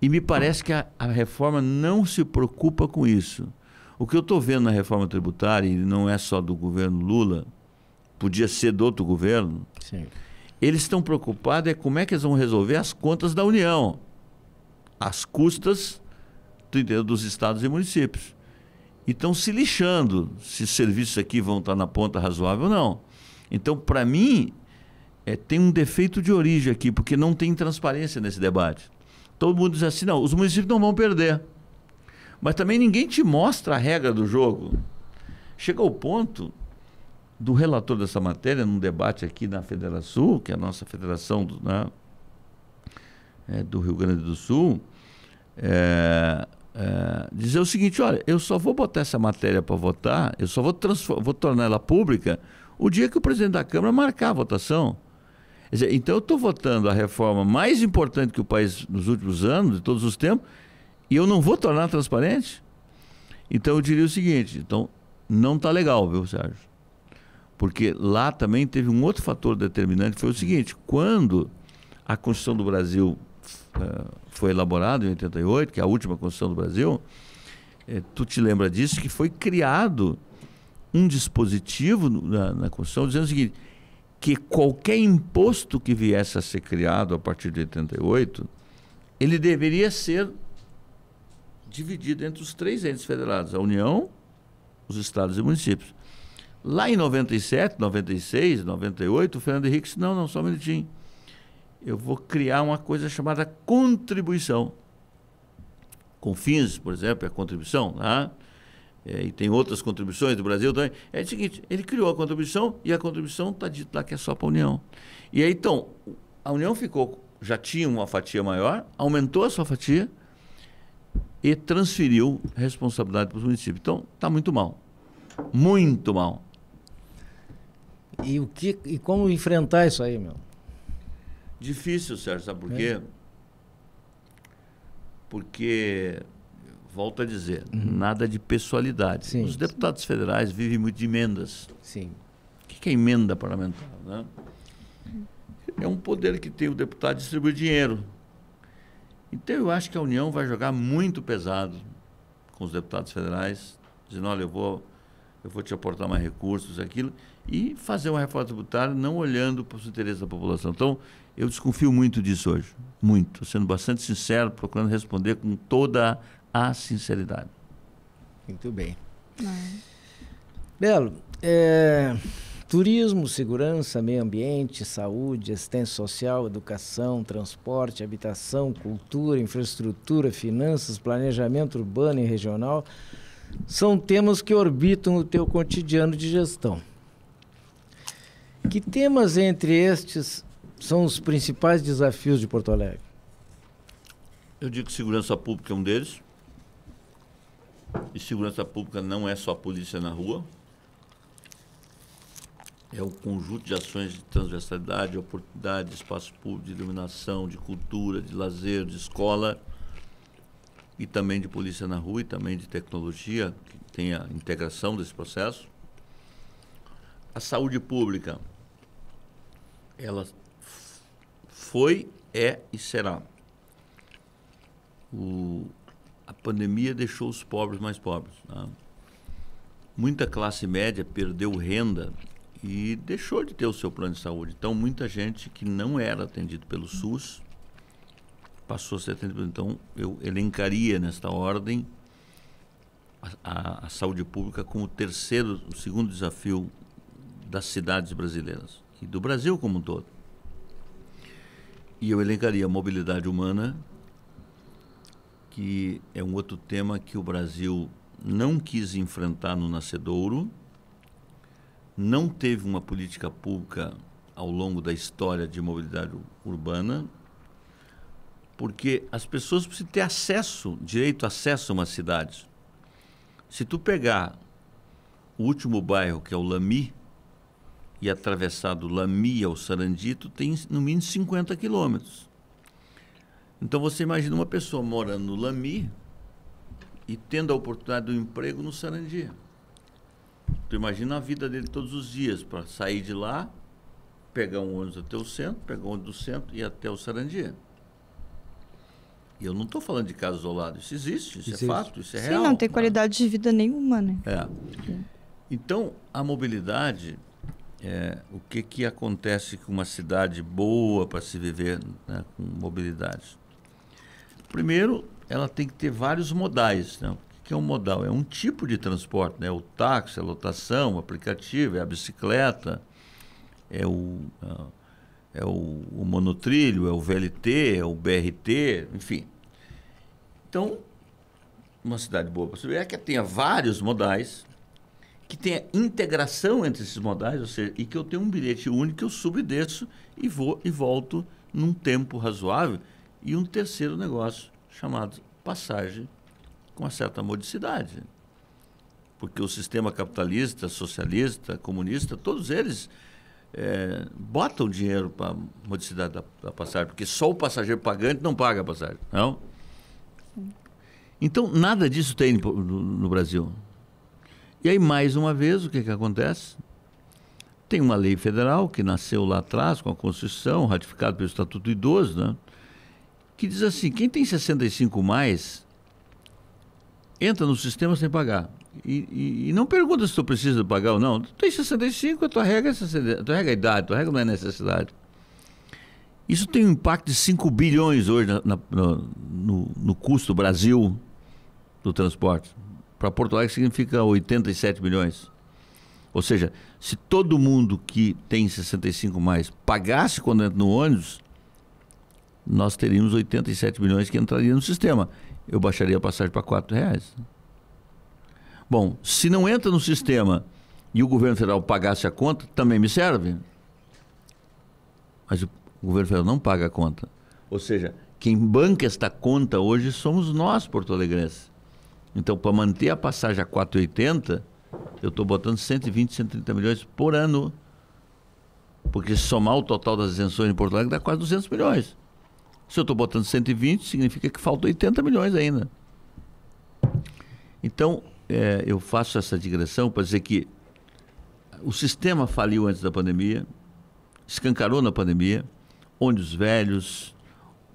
E me parece que a, a reforma não se preocupa com isso. O que eu estou vendo na reforma tributária, e não é só do governo Lula, podia ser do outro governo, Sim. eles estão preocupados é como é que eles vão resolver as contas da União, as custas dos estados e municípios. E estão se lixando se os serviços aqui vão estar tá na ponta razoável ou não. Então, para mim, é, tem um defeito de origem aqui, porque não tem transparência nesse debate. Todo mundo diz assim: não, os municípios não vão perder. Mas também ninguém te mostra a regra do jogo. Chega o ponto do relator dessa matéria, num debate aqui na Federação, que é a nossa federação do, né, é, do Rio Grande do Sul, é, é, dizer o seguinte: olha, eu só vou botar essa matéria para votar, eu só vou, vou tornar ela pública o dia que o presidente da Câmara marcar a votação. Dizer, então eu estou votando a reforma mais importante que o país nos últimos anos, de todos os tempos, e eu não vou tornar transparente? Então eu diria o seguinte, então não está legal, viu, Sérgio? Porque lá também teve um outro fator determinante, foi o seguinte, quando a Constituição do Brasil uh, foi elaborada em 88, que é a última Constituição do Brasil, eh, tu te lembra disso, que foi criado um dispositivo na, na Constituição dizendo o seguinte, que qualquer imposto que viesse a ser criado a partir de 88, ele deveria ser dividido entre os três entes federados, a União, os estados e municípios. Lá em 97, 96, 98, o Fernando Henrique disse, não, não, só um minutinho. Eu vou criar uma coisa chamada contribuição. Com fins, por exemplo, é a contribuição, né? é, e tem outras contribuições do Brasil também, é o seguinte, ele criou a contribuição e a contribuição está dito lá que é só para a União. E aí, então, a União ficou, já tinha uma fatia maior, aumentou a sua fatia e transferiu responsabilidade para os municípios. Então, está muito mal. Muito mal. E, o que, e como enfrentar isso aí, meu? Difícil, Sérgio, sabe por é. quê? É. Porque volto a dizer, uhum. nada de pessoalidade. Sim, Os deputados sim. federais vivem muito de emendas. Sim. O que é emenda parlamentar? Né? É um poder que tem o deputado de distribuir dinheiro. Então eu acho que a União vai jogar muito pesado com os deputados federais, dizendo, olha, eu vou, eu vou te aportar mais recursos, aquilo, e fazer uma reforma tributária não olhando para os interesses da população. Então, eu desconfio muito disso hoje, muito, sendo bastante sincero, procurando responder com toda a sinceridade. Muito bem. É. Belo, é, turismo, segurança, meio ambiente, saúde, assistência social, educação, transporte, habitação, cultura, infraestrutura, finanças, planejamento urbano e regional são temas que orbitam o teu cotidiano de gestão. Que temas entre estes são os principais desafios de Porto Alegre? Eu digo que segurança pública é um deles. E segurança pública não é só polícia na rua, é um conjunto de ações de transversalidade, de oportunidade, de espaço público, de iluminação, de cultura, de lazer, de escola e também de polícia na rua e também de tecnologia, que tem a integração desse processo. A saúde pública, ela foi, é e será o pandemia deixou os pobres mais pobres. Né? Muita classe média perdeu renda e deixou de ter o seu plano de saúde. Então, muita gente que não era atendida pelo SUS passou a ser atendida. Então, eu elencaria nesta ordem a, a, a saúde pública como o terceiro, o segundo desafio das cidades brasileiras e do Brasil como um todo. E eu elencaria a mobilidade humana, que é um outro tema que o Brasil não quis enfrentar no nascedouro, não teve uma política pública ao longo da história de mobilidade urbana, porque as pessoas precisam ter acesso, direito acesso a uma cidade. Se tu pegar o último bairro, que é o Lami, e atravessar do Lami ao Sarandito, tu tem no mínimo 50 quilômetros. Então você imagina uma pessoa morando no Lami e tendo a oportunidade do emprego no Sarandi. Tu imagina a vida dele todos os dias para sair de lá, pegar um ônibus até o centro, pegar um ônibus do centro e até o Sarandi. E eu não estou falando de casos isolados, isso existe, isso, é fato, isso é Sim, real. Sim, não tem né? qualidade de vida nenhuma, né? É. Então, a mobilidade, é, o que, que acontece com uma cidade boa para se viver né, com mobilidade? Primeiro, ela tem que ter vários modais. Né? O que é um modal? É um tipo de transporte, né? o táxi, a lotação, o aplicativo, é a bicicleta, é o, ah, é o, o monotrilho, é o VLT, é o BRT, enfim. Então, uma cidade boa para subir é que tenha vários modais, que tenha integração entre esses modais, ou seja, e que eu tenha um bilhete único, eu subo e desço e vou e volto num tempo razoável e um terceiro negócio chamado passagem com uma certa modicidade. Porque o sistema capitalista, socialista, comunista, todos eles é, botam dinheiro para a modicidade da, da, passagem, porque só o passageiro pagante não paga a passagem, não? Então, nada disso tem no, no Brasil. E aí, mais uma vez, o que, que acontece? Tem uma lei federal que nasceu lá atrás com a Constituição, ratificada pelo Estatuto do Idoso, né? que diz assim: quem tem 65 mais entra no sistema sem pagar. E, e, e não pergunta se tu precisa pagar ou não. Tu tem 65, a tua regra é, 60, a tua regra é a idade, a tua regra não é necessidade. Isso tem um impacto de 5 bilhões hoje na, na, no, no custo do Brasil do transporte. Para Porto Alegre significa 87 bilhões. Ou seja, se todo mundo que tem 65 mais pagasse quando entra no ônibus, nós teríamos 87 milhões que entrariam no sistema. Eu baixaria a passagem para R$ reais. Bom, se não entra no sistema e o governo federal pagasse a conta, também me serve. Mas o governo federal não paga a conta. Ou seja, quem banca esta conta hoje somos nós, Porto Alegrense. Então, para manter a passagem a 4,80, eu estou botando 120, 130 milhões por ano. Porque somar o total das isenções em Porto Alegre dá quase 200 milhões. Se eu estou botando 120, significa que faltam 80 milhões ainda. Então, é, eu faço essa digressão para dizer que o sistema faliu antes da pandemia, escancarou na pandemia, ônibus velhos,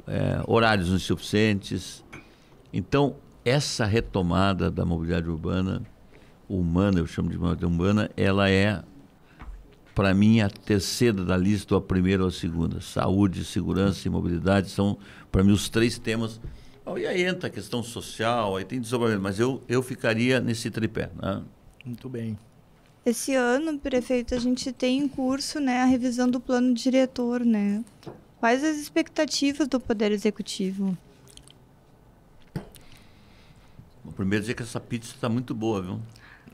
é, horários insuficientes. Então, essa retomada da mobilidade urbana, humana, eu chamo de mobilidade urbana, ela é para mim, a terceira da lista, ou a primeira ou a segunda. Saúde, segurança e mobilidade são, para mim, os três temas. Oh, e aí entra a questão social, aí tem desenvolvimento, mas eu, eu ficaria nesse tripé. Né? Muito bem. Esse ano, prefeito, a gente tem em curso né, a revisão do plano diretor. Né? Quais as expectativas do Poder Executivo? Primeiro dizer que essa pizza está muito boa, viu?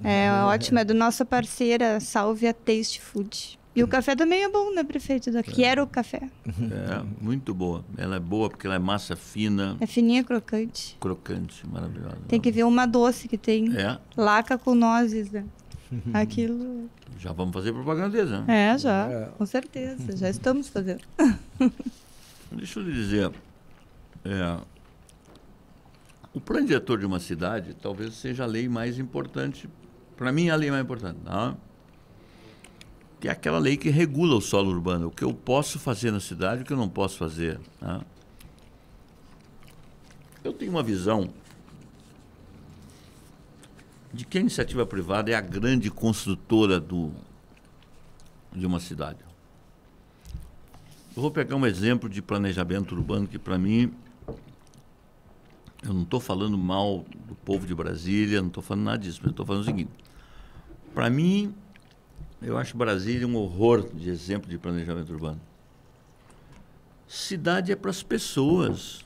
É uhum. ótimo, é do nossa parceira é Salvia Taste Food. E o uhum. café também é bom, né, prefeito? Da Quero é. Café. Uhum. É, muito boa. Ela é boa porque ela é massa fina. É fininha, crocante. Crocante, maravilhosa. Tem que ver uma doce que tem. É. Laca com nozes, né? Uhum. Aquilo. Já vamos fazer propaganda, né? É, já. É. Com certeza. Já estamos fazendo. Deixa eu lhe dizer. É, o plano diretor de uma cidade talvez seja a lei mais importante para mim, a lei é mais importante. Não. Tá? Que é aquela lei que regula o solo urbano. O que eu posso fazer na cidade, o que eu não posso fazer. Não. Tá? Eu tenho uma visão de que a iniciativa privada é a grande construtora do, de uma cidade. Eu vou pegar um exemplo de planejamento urbano que, para mim, eu não estou falando mal do povo de Brasília, não estou falando nada disso, mas estou falando o seguinte. Para mim, eu acho Brasília um horror de exemplo de planejamento urbano. Cidade é para as pessoas.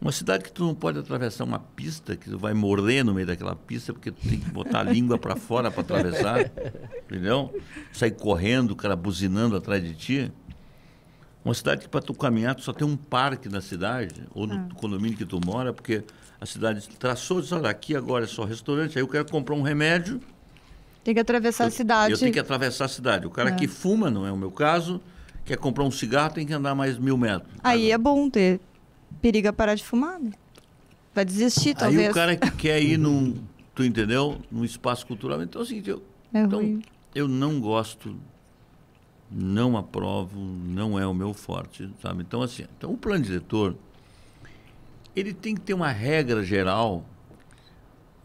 Uma cidade que tu não pode atravessar uma pista, que tu vai morrer no meio daquela pista, porque tu tem que botar a língua para fora para atravessar, entendeu? Sair correndo, o cara buzinando atrás de ti. Uma cidade que para tu caminhar, tu só tem um parque na cidade, ou no ah. condomínio que tu mora, porque a cidade traçou, diz, olha, aqui agora é só restaurante, aí eu quero comprar um remédio, tem que atravessar eu, a cidade. Eu tenho que atravessar a cidade. O cara é. que fuma, não é o meu caso, quer comprar um cigarro, tem que andar mais mil metros. Aí é bom ter periga parar de fumar, né? Vai desistir, talvez. Aí o cara que quer ir num, tu entendeu? Num espaço cultural. Então é o seguinte, eu, é então, eu não gosto, não aprovo, não é o meu forte, sabe? Então assim, então o plano diretor, ele tem que ter uma regra geral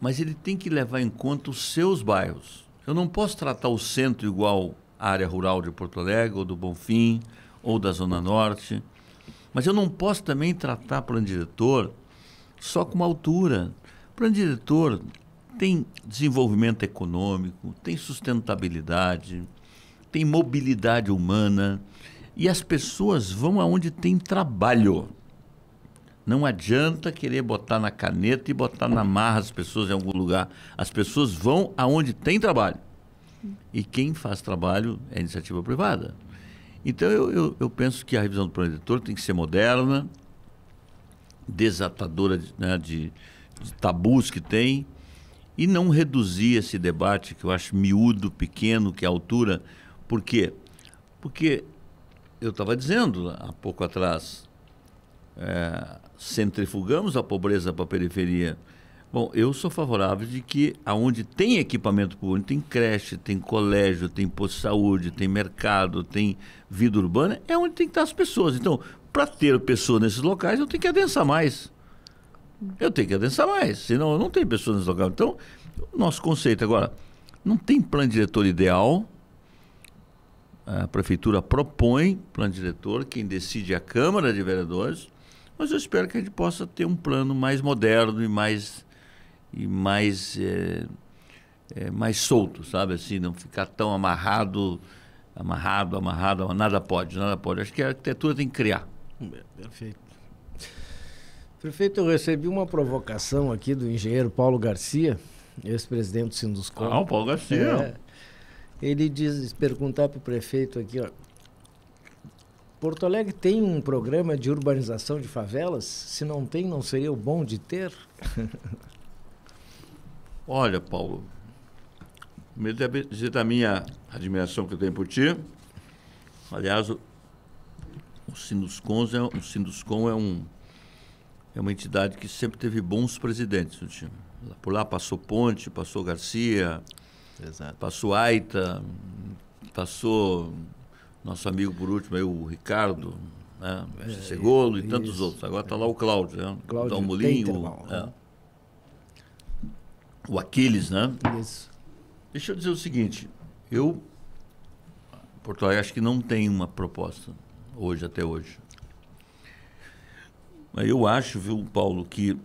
mas ele tem que levar em conta os seus bairros. Eu não posso tratar o centro igual à área rural de Porto Alegre, ou do Bonfim, ou da Zona Norte. Mas eu não posso também tratar plano diretor só com uma altura. Plano diretor tem desenvolvimento econômico, tem sustentabilidade, tem mobilidade humana. E as pessoas vão aonde tem trabalho. Não adianta querer botar na caneta e botar na marra as pessoas em algum lugar. As pessoas vão aonde tem trabalho. E quem faz trabalho é iniciativa privada. Então eu, eu, eu penso que a revisão do plano diretor tem que ser moderna, desatadora né, de, de tabus que tem, e não reduzir esse debate que eu acho miúdo, pequeno, que é a altura. Por quê? Porque eu estava dizendo há pouco atrás, é, centrifugamos a pobreza para a periferia. Bom, eu sou favorável de que aonde tem equipamento público, tem creche, tem colégio, tem posto de saúde, tem mercado, tem vida urbana, é onde tem que estar as pessoas. Então, para ter pessoas nesses locais, eu tenho que adensar mais. Eu tenho que adensar mais, senão não tem pessoas nesses locais. Então, nosso conceito agora, não tem plano diretor ideal. A prefeitura propõe plano diretor, quem decide é a Câmara de Vereadores. Mas eu espero que a gente possa ter um plano mais moderno e mais, e mais, é, é, mais solto, sabe? Assim, não ficar tão amarrado, amarrado, amarrado, nada pode, nada pode. Acho que a arquitetura tem que criar. Perfeito. Prefeito, eu recebi uma provocação aqui do engenheiro Paulo Garcia, ex-presidente do Sinduscom. Ah, o Paulo Garcia. É, ele diz, perguntar para o prefeito aqui, ó, Porto Alegre tem um programa de urbanização de favelas? Se não tem, não seria o bom de ter? Olha, Paulo, primeiro dizer da minha admiração que eu tenho por ti. Aliás, o, o Sinduscom é, o Sinduscom é, um, é uma entidade que sempre teve bons presidentes no time. Por lá passou Ponte, passou Garcia, Exato. passou Aita, passou nosso amigo por último, aí, o Ricardo, né? É, Segolo e tantos isso, outros. Agora está é. lá o Cláudio, né? Cláudio Dom Molinho. É. Né? O Aquiles, né? Isso. Deixa eu dizer o seguinte, eu, Porto Alegre, acho que não tem uma proposta hoje, até hoje. Mas eu acho, viu, Paulo, que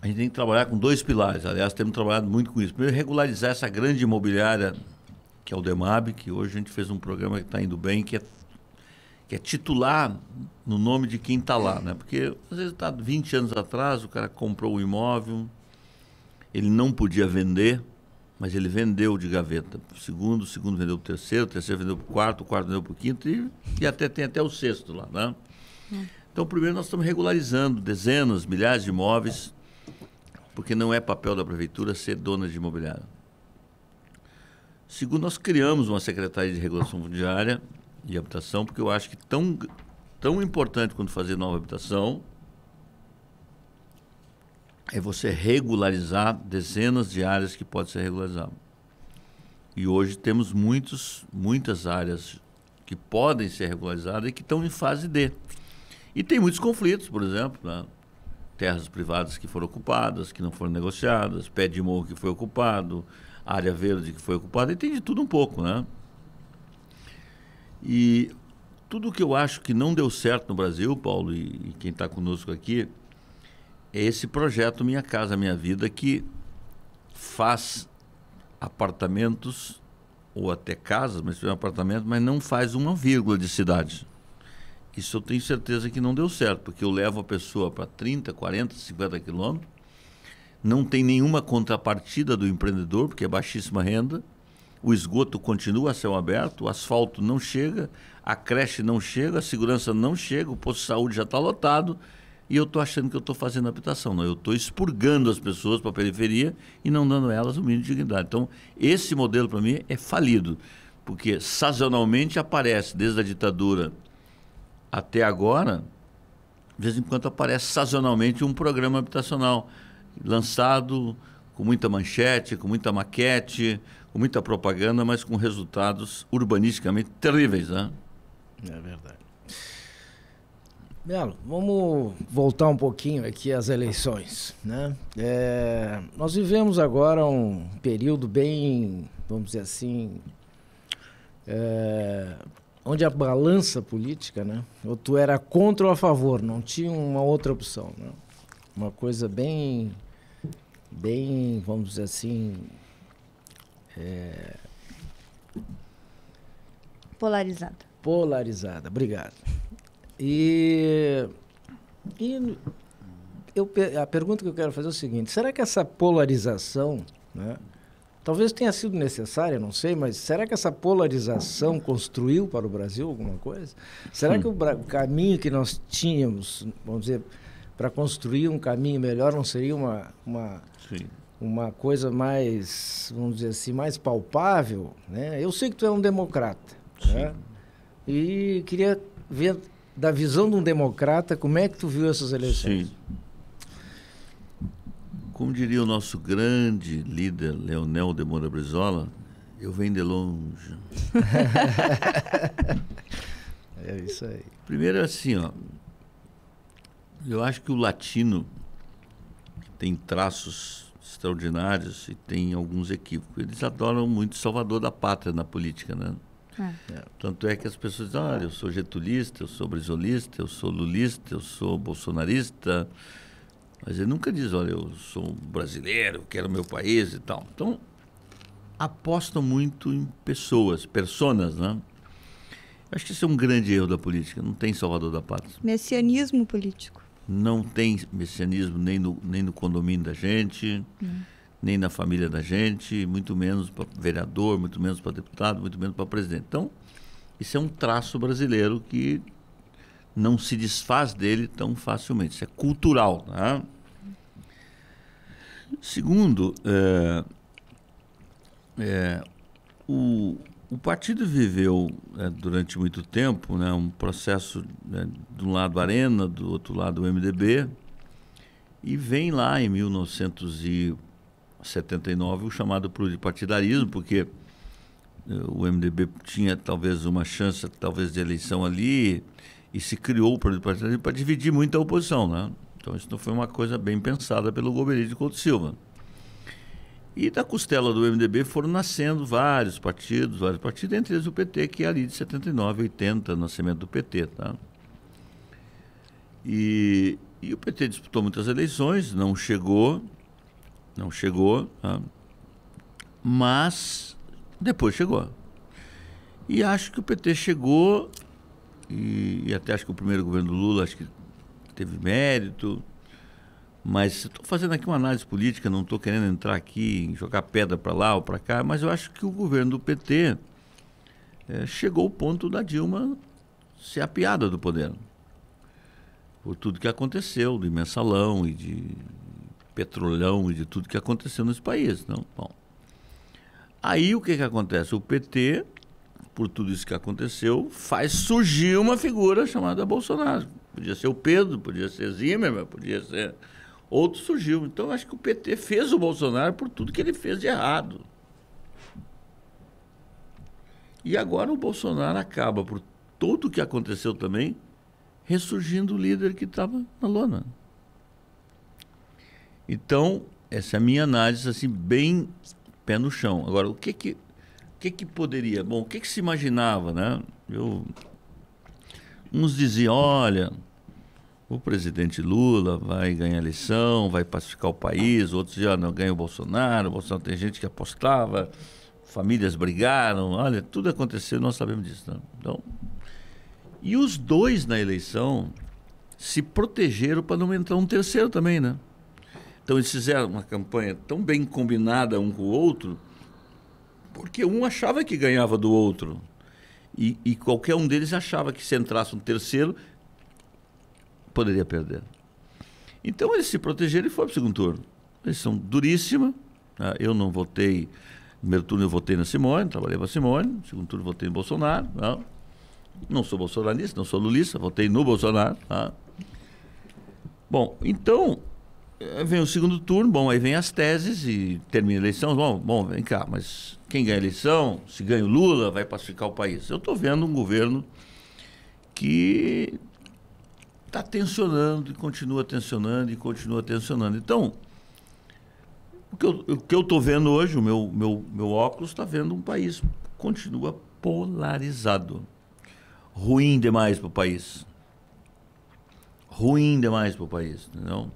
a gente tem que trabalhar com dois pilares. Aliás, temos trabalhado muito com isso. Primeiro, regularizar essa grande imobiliária que é o DEMAB, que hoje a gente fez um programa que está indo bem, que é, que é titular no nome de quem está lá. Né? Porque, às vezes, está 20 anos atrás, o cara comprou o um imóvel, ele não podia vender, mas ele vendeu de gaveta. O segundo, o segundo vendeu para o terceiro, o terceiro vendeu para o quarto, o quarto vendeu para o quinto e, e até tem até o sexto lá. Né? É. Então, primeiro, nós estamos regularizando dezenas, milhares de imóveis, porque não é papel da prefeitura ser dona de imobiliário. Segundo, nós criamos uma Secretaria de Regulação Fundiária e Habitação, porque eu acho que tão, tão importante quando fazer nova habitação é você regularizar dezenas de áreas que podem ser regularizadas. E hoje temos muitos, muitas áreas que podem ser regularizadas e que estão em fase D. E tem muitos conflitos, por exemplo, né? terras privadas que foram ocupadas, que não foram negociadas, pé de morro que foi ocupado, área verde que foi ocupada, e tem de tudo um pouco, né? E tudo que eu acho que não deu certo no Brasil, Paulo, e, e quem está conosco aqui, é esse projeto Minha Casa Minha Vida, que faz apartamentos ou até casas, mas um apartamento, mas não faz uma vírgula de cidade. Isso eu tenho certeza que não deu certo, porque eu levo a pessoa para 30, 40, 50 quilômetros não tem nenhuma contrapartida do empreendedor, porque é baixíssima renda, o esgoto continua a céu aberto, o asfalto não chega, a creche não chega, a segurança não chega, o posto de saúde já está lotado e eu estou achando que eu estou fazendo habitação. Não, eu estou expurgando as pessoas para a periferia e não dando a elas o mínimo de dignidade. Então, esse modelo para mim é falido, porque sazonalmente aparece, desde a ditadura até agora, de vez em quando aparece sazonalmente um programa habitacional lançado com muita manchete, com muita maquete, com muita propaganda, mas com resultados urbanisticamente terríveis, né? É verdade. Belo, vamos voltar um pouquinho aqui às eleições, né? É, nós vivemos agora um período bem, vamos dizer assim, é, onde a balança política, né? Ou tu era contra ou a favor, não tinha uma outra opção, não. Né? uma coisa bem, bem, vamos dizer assim, é... polarizada. Polarizada, obrigado. E, e eu, a pergunta que eu quero fazer é o seguinte: será que essa polarização, né, talvez tenha sido necessária, não sei, mas será que essa polarização construiu para o Brasil alguma coisa? Será hum. que o, o caminho que nós tínhamos, vamos dizer, para construir um caminho melhor, não seria uma, uma, Sim. uma coisa mais, vamos dizer assim, mais palpável? Né? Eu sei que tu é um democrata. Né? E queria ver da visão de um democrata, como é que tu viu essas eleições? Sim. Como diria o nosso grande líder, Leonel de Moura Brizola, eu venho de longe. é isso aí. Primeiro é assim, ó, eu acho que o latino tem traços extraordinários e tem alguns equívocos. Eles adoram muito Salvador da Pátria na política, né? É. é tanto é que as pessoas dizem, olha, eu sou getulista, eu sou brisolista, eu sou lulista, eu sou bolsonarista. Mas ele nunca diz, olha, eu sou brasileiro, quero meu país e tal. Então, apostam muito em pessoas, personas, né? Acho que isso é um grande erro da política, não tem salvador da pátria. Messianismo político não tem messianismo nem no, nem no condomínio da gente, hum. nem na família da gente, muito menos para vereador, muito menos para deputado, muito menos para presidente. Então, isso é um traço brasileiro que não se desfaz dele tão facilmente. Isso é cultural. Né? Segundo, é, é, o, o partido viveu né, durante muito tempo né, um processo né, de um lado Arena, do outro lado o MDB, e vem lá em 1979 o chamado pluripartidarismo, porque eh, o MDB tinha talvez uma chance talvez de eleição ali e se criou o pluripartidarismo para dividir muito a oposição, né? Então isso não foi uma coisa bem pensada pelo Governo de Couto Silva. E da costela do MDB foram nascendo vários partidos, vários partidos, entre eles o PT, que é ali de 79, 80, nascimento do PT. Tá? E, e o PT disputou muitas eleições, não chegou, não chegou, tá? mas depois chegou. E acho que o PT chegou, e, e até acho que o primeiro governo do Lula acho que teve mérito, mas estou fazendo aqui uma análise política, não estou querendo entrar aqui, jogar pedra para lá ou para cá, mas eu acho que o governo do PT é, eh, chegou ao ponto da Dilma ser a piada do poder. Por tudo que aconteceu, de mensalão e de petrolão e de tudo que aconteceu nesse país. Não? Bom, aí o que, que acontece? O PT, por tudo isso que aconteceu, faz surgir uma figura chamada Bolsonaro. Podia ser o Pedro, podia ser Zimmermann, podia ser outro surgiu. Então acho que o PT fez o Bolsonaro por tudo que ele fez de errado. E agora o Bolsonaro acaba, por tudo o que aconteceu também, ressurgindo o líder que estava na lona. Então, essa é a minha análise, assim, bem pé no chão. Agora, o que que, o que, que poderia... Bom, o que que se imaginava, né? Eu, uns diziam, olha, o presidente Lula vai ganhar eleição, vai pacificar o país, outros já ah, não ganha o Bolsonaro, o Bolsonaro tem gente que apostava, famílias brigaram, olha, tudo aconteceu, nós sabemos disso. Não? Né? Então, e os dois na eleição se protegeram para não entrar um terceiro também, né? Então eles fizeram uma campanha tão bem combinada um com o outro, porque um achava que ganhava do outro. E, e qualquer um deles achava que se entrasse um terceiro, poderia perder. Então eles se protegeram e foram para o segundo turno. Eles são duríssima. Tá? Eu não votei. No primeiro turno eu votei na Simone, trabalhei para a Simone. No segundo turno votei no Bolsonaro. não tá? Não sou bolsonarista, não sou lulista, votei no Bolsonaro. Tá? Bom, então eh, vem o segundo turno, bom, aí vem as teses e termina a eleição. Bom, bom vem cá, mas quem ganha a eleição, se ganha o Lula, vai pacificar o país. Eu estou vendo um governo que está tensionando e continua tensionando e continua tensionando. Então, o que eu estou vendo hoje, o meu, meu, meu óculos está vendo um país continua polarizado. Ruim demais para o país. Ruim demais para o país, entendeu?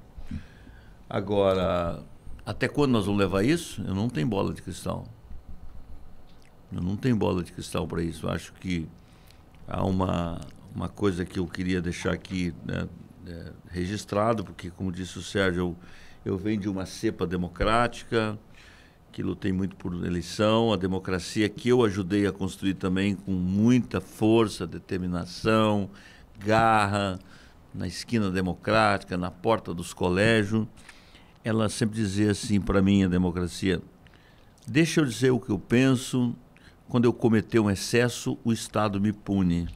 Agora, até quando nós vamos levar isso? Eu não tenho bola de cristal. Eu não tenho bola de cristal para isso. Eu acho que há uma, uma coisa que eu queria deixar aqui né, é, registrado, porque, como disse o Sérgio, eu, eu venho de uma cepa democrática, que lutei muito por eleição, a democracia que eu ajudei a construir também com muita força, determinação, garra, na esquina democrática, na porta dos colégios. Ela sempre dizia assim para mim, a democracia, deixa eu dizer o que eu penso, quando eu cometer um excesso, o Estado me pune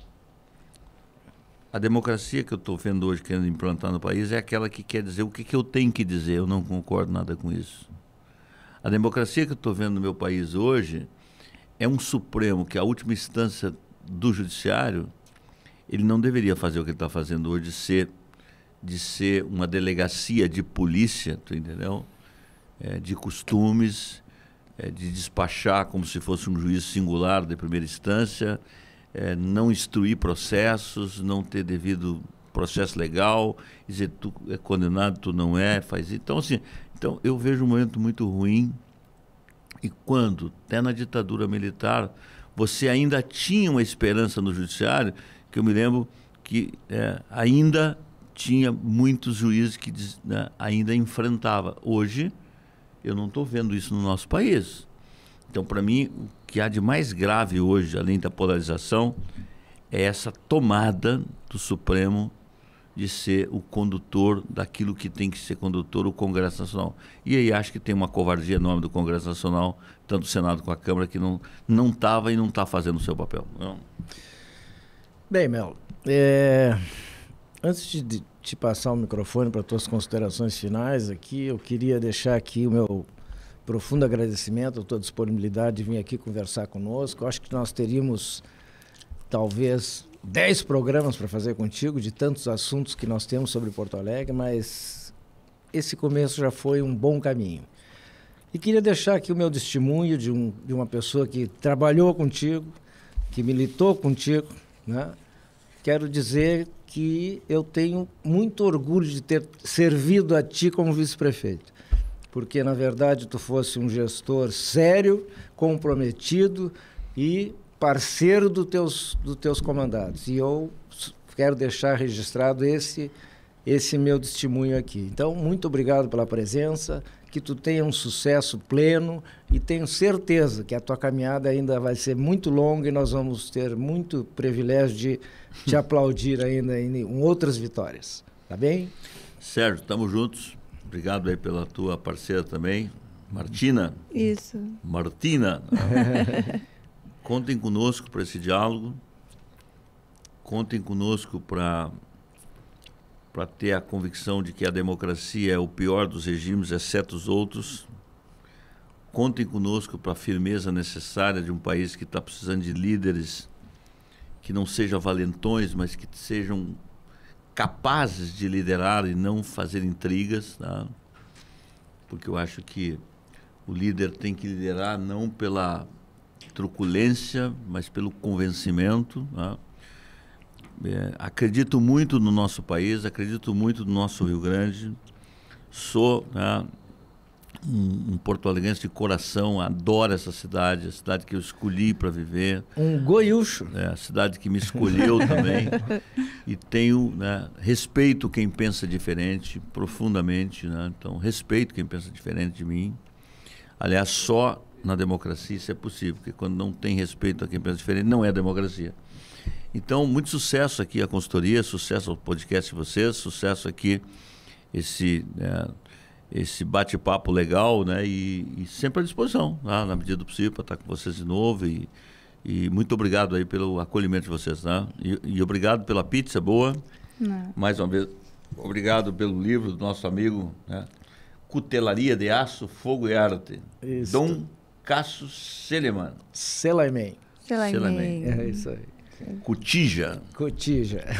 a democracia que eu estou vendo hoje querendo implantar no país é aquela que quer dizer o que, que eu tenho que dizer, eu não concordo nada com isso. A democracia que eu estou vendo no meu país hoje é um Supremo que a última instância do judiciário ele não deveria fazer o que ele está fazendo hoje de ser de ser uma delegacia de polícia, tu entendeu? É, de costumes, é, de despachar como se fosse um juiz singular de primeira instância é, não instruir processos, não ter devido processo legal, dizer tu é condenado, tu não é, faz então assim, então eu vejo um momento muito ruim e quando até na ditadura militar você ainda tinha uma esperança no judiciário que eu me lembro que é, ainda tinha muitos juízes que né, ainda enfrentava hoje eu não estou vendo isso no nosso país então para mim que há de mais grave hoje, além da polarização, é essa tomada do Supremo de ser o condutor daquilo que tem que ser condutor o Congresso Nacional. E aí acho que tem uma covardia enorme do Congresso Nacional, tanto o Senado como a Câmara, que não não estava e não está fazendo o seu papel. Não. Bem, Mel, é... antes de te passar o microfone para tuas considerações finais aqui, eu queria deixar aqui o meu profundo agradecimento a tua disponibilidade de vir aqui conversar conosco. Acho que nós teríamos talvez dez programas para fazer contigo de tantos assuntos que nós temos sobre Porto Alegre, mas esse começo já foi um bom caminho. E queria deixar aqui o meu testemunho de, um, de uma pessoa que trabalhou contigo, que militou contigo. Né? Quero dizer que eu tenho muito orgulho de ter servido a ti como vice-prefeito porque na verdade tu fosse um gestor sério, comprometido e parceiro dos teus, do teus comandados. E eu quero deixar registrado esse, esse meu testemunho aqui. Então, muito obrigado pela presença, que tu tenha um sucesso pleno e tenho certeza que a tua caminhada ainda vai ser muito longa e nós vamos ter muito privilégio de te aplaudir ainda em outras vitórias. Tá bem? Sérgio, estamos juntos. Obrigado aí pela tua parceira também, Martina. Isso. Martina. Contem conosco para esse diálogo. Contem conosco para para ter a convicção de que a democracia é o pior dos regimes, exceto os outros. Contem conosco para a firmeza necessária de um país que está precisando de líderes que não sejam valentões, mas que sejam capazes de liderar e não fazer intrigas, tá? porque eu acho que o líder tem que liderar não pela truculência, mas pelo convencimento. Tá? É, acredito muito no nosso país, acredito muito no nosso Rio Grande, sou tá? um, um porto-alegrense de coração, adoro essa cidade, a cidade que eu escolhi para viver. Um goiúcho. É, a cidade que me escolheu também. E tenho, né, respeito quem pensa diferente, profundamente, né? Então, respeito quem pensa diferente de mim. Aliás, só na democracia isso é possível, porque quando não tem respeito a quem pensa diferente, não é democracia. Então, muito sucesso aqui à consultoria, sucesso ao podcast de vocês, sucesso aqui esse... Né, esse bate-papo legal, né? E, e, sempre à disposição, né? na medida do possível, para estar com vocês de novo. E, e muito obrigado aí pelo acolhimento de vocês, né? E, e obrigado pela pizza boa. Não. Mais uma vez, obrigado pelo livro do nosso amigo, né? Cutelaria de Aço, Fogo e Arte. Isso. Dom Cássio Seleman. Seleman. Seleman. É isso aí. Cutija, Cutija.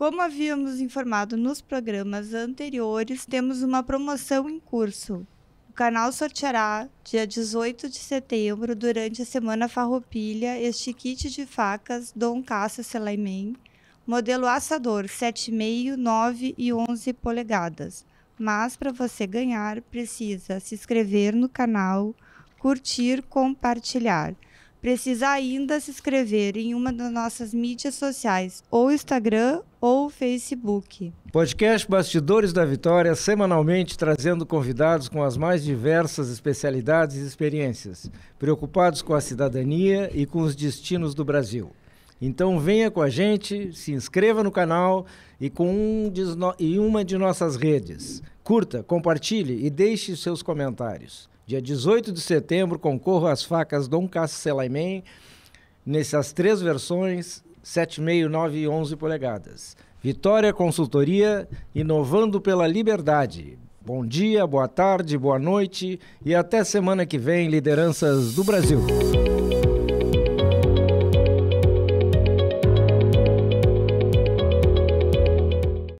Como havíamos informado nos programas anteriores, temos uma promoção em curso. O canal sorteará, dia 18 de setembro, durante a Semana Farroupilha, este kit de facas Dom Cássio Selaimen, modelo assador 7,5, 9 e 11 polegadas. Mas para você ganhar, precisa se inscrever no canal, curtir, compartilhar precisa ainda se inscrever em uma das nossas mídias sociais, ou Instagram ou Facebook. Podcast Bastidores da Vitória, semanalmente trazendo convidados com as mais diversas especialidades e experiências, preocupados com a cidadania e com os destinos do Brasil. Então venha com a gente, se inscreva no canal e com um de, e uma de nossas redes. Curta, compartilhe e deixe seus comentários. Dia 18 de setembro, concorro às facas Dom Cássio nessas três versões, 7,5, 9 e 11 polegadas. Vitória Consultoria, inovando pela liberdade. Bom dia, boa tarde, boa noite e até semana que vem, lideranças do Brasil.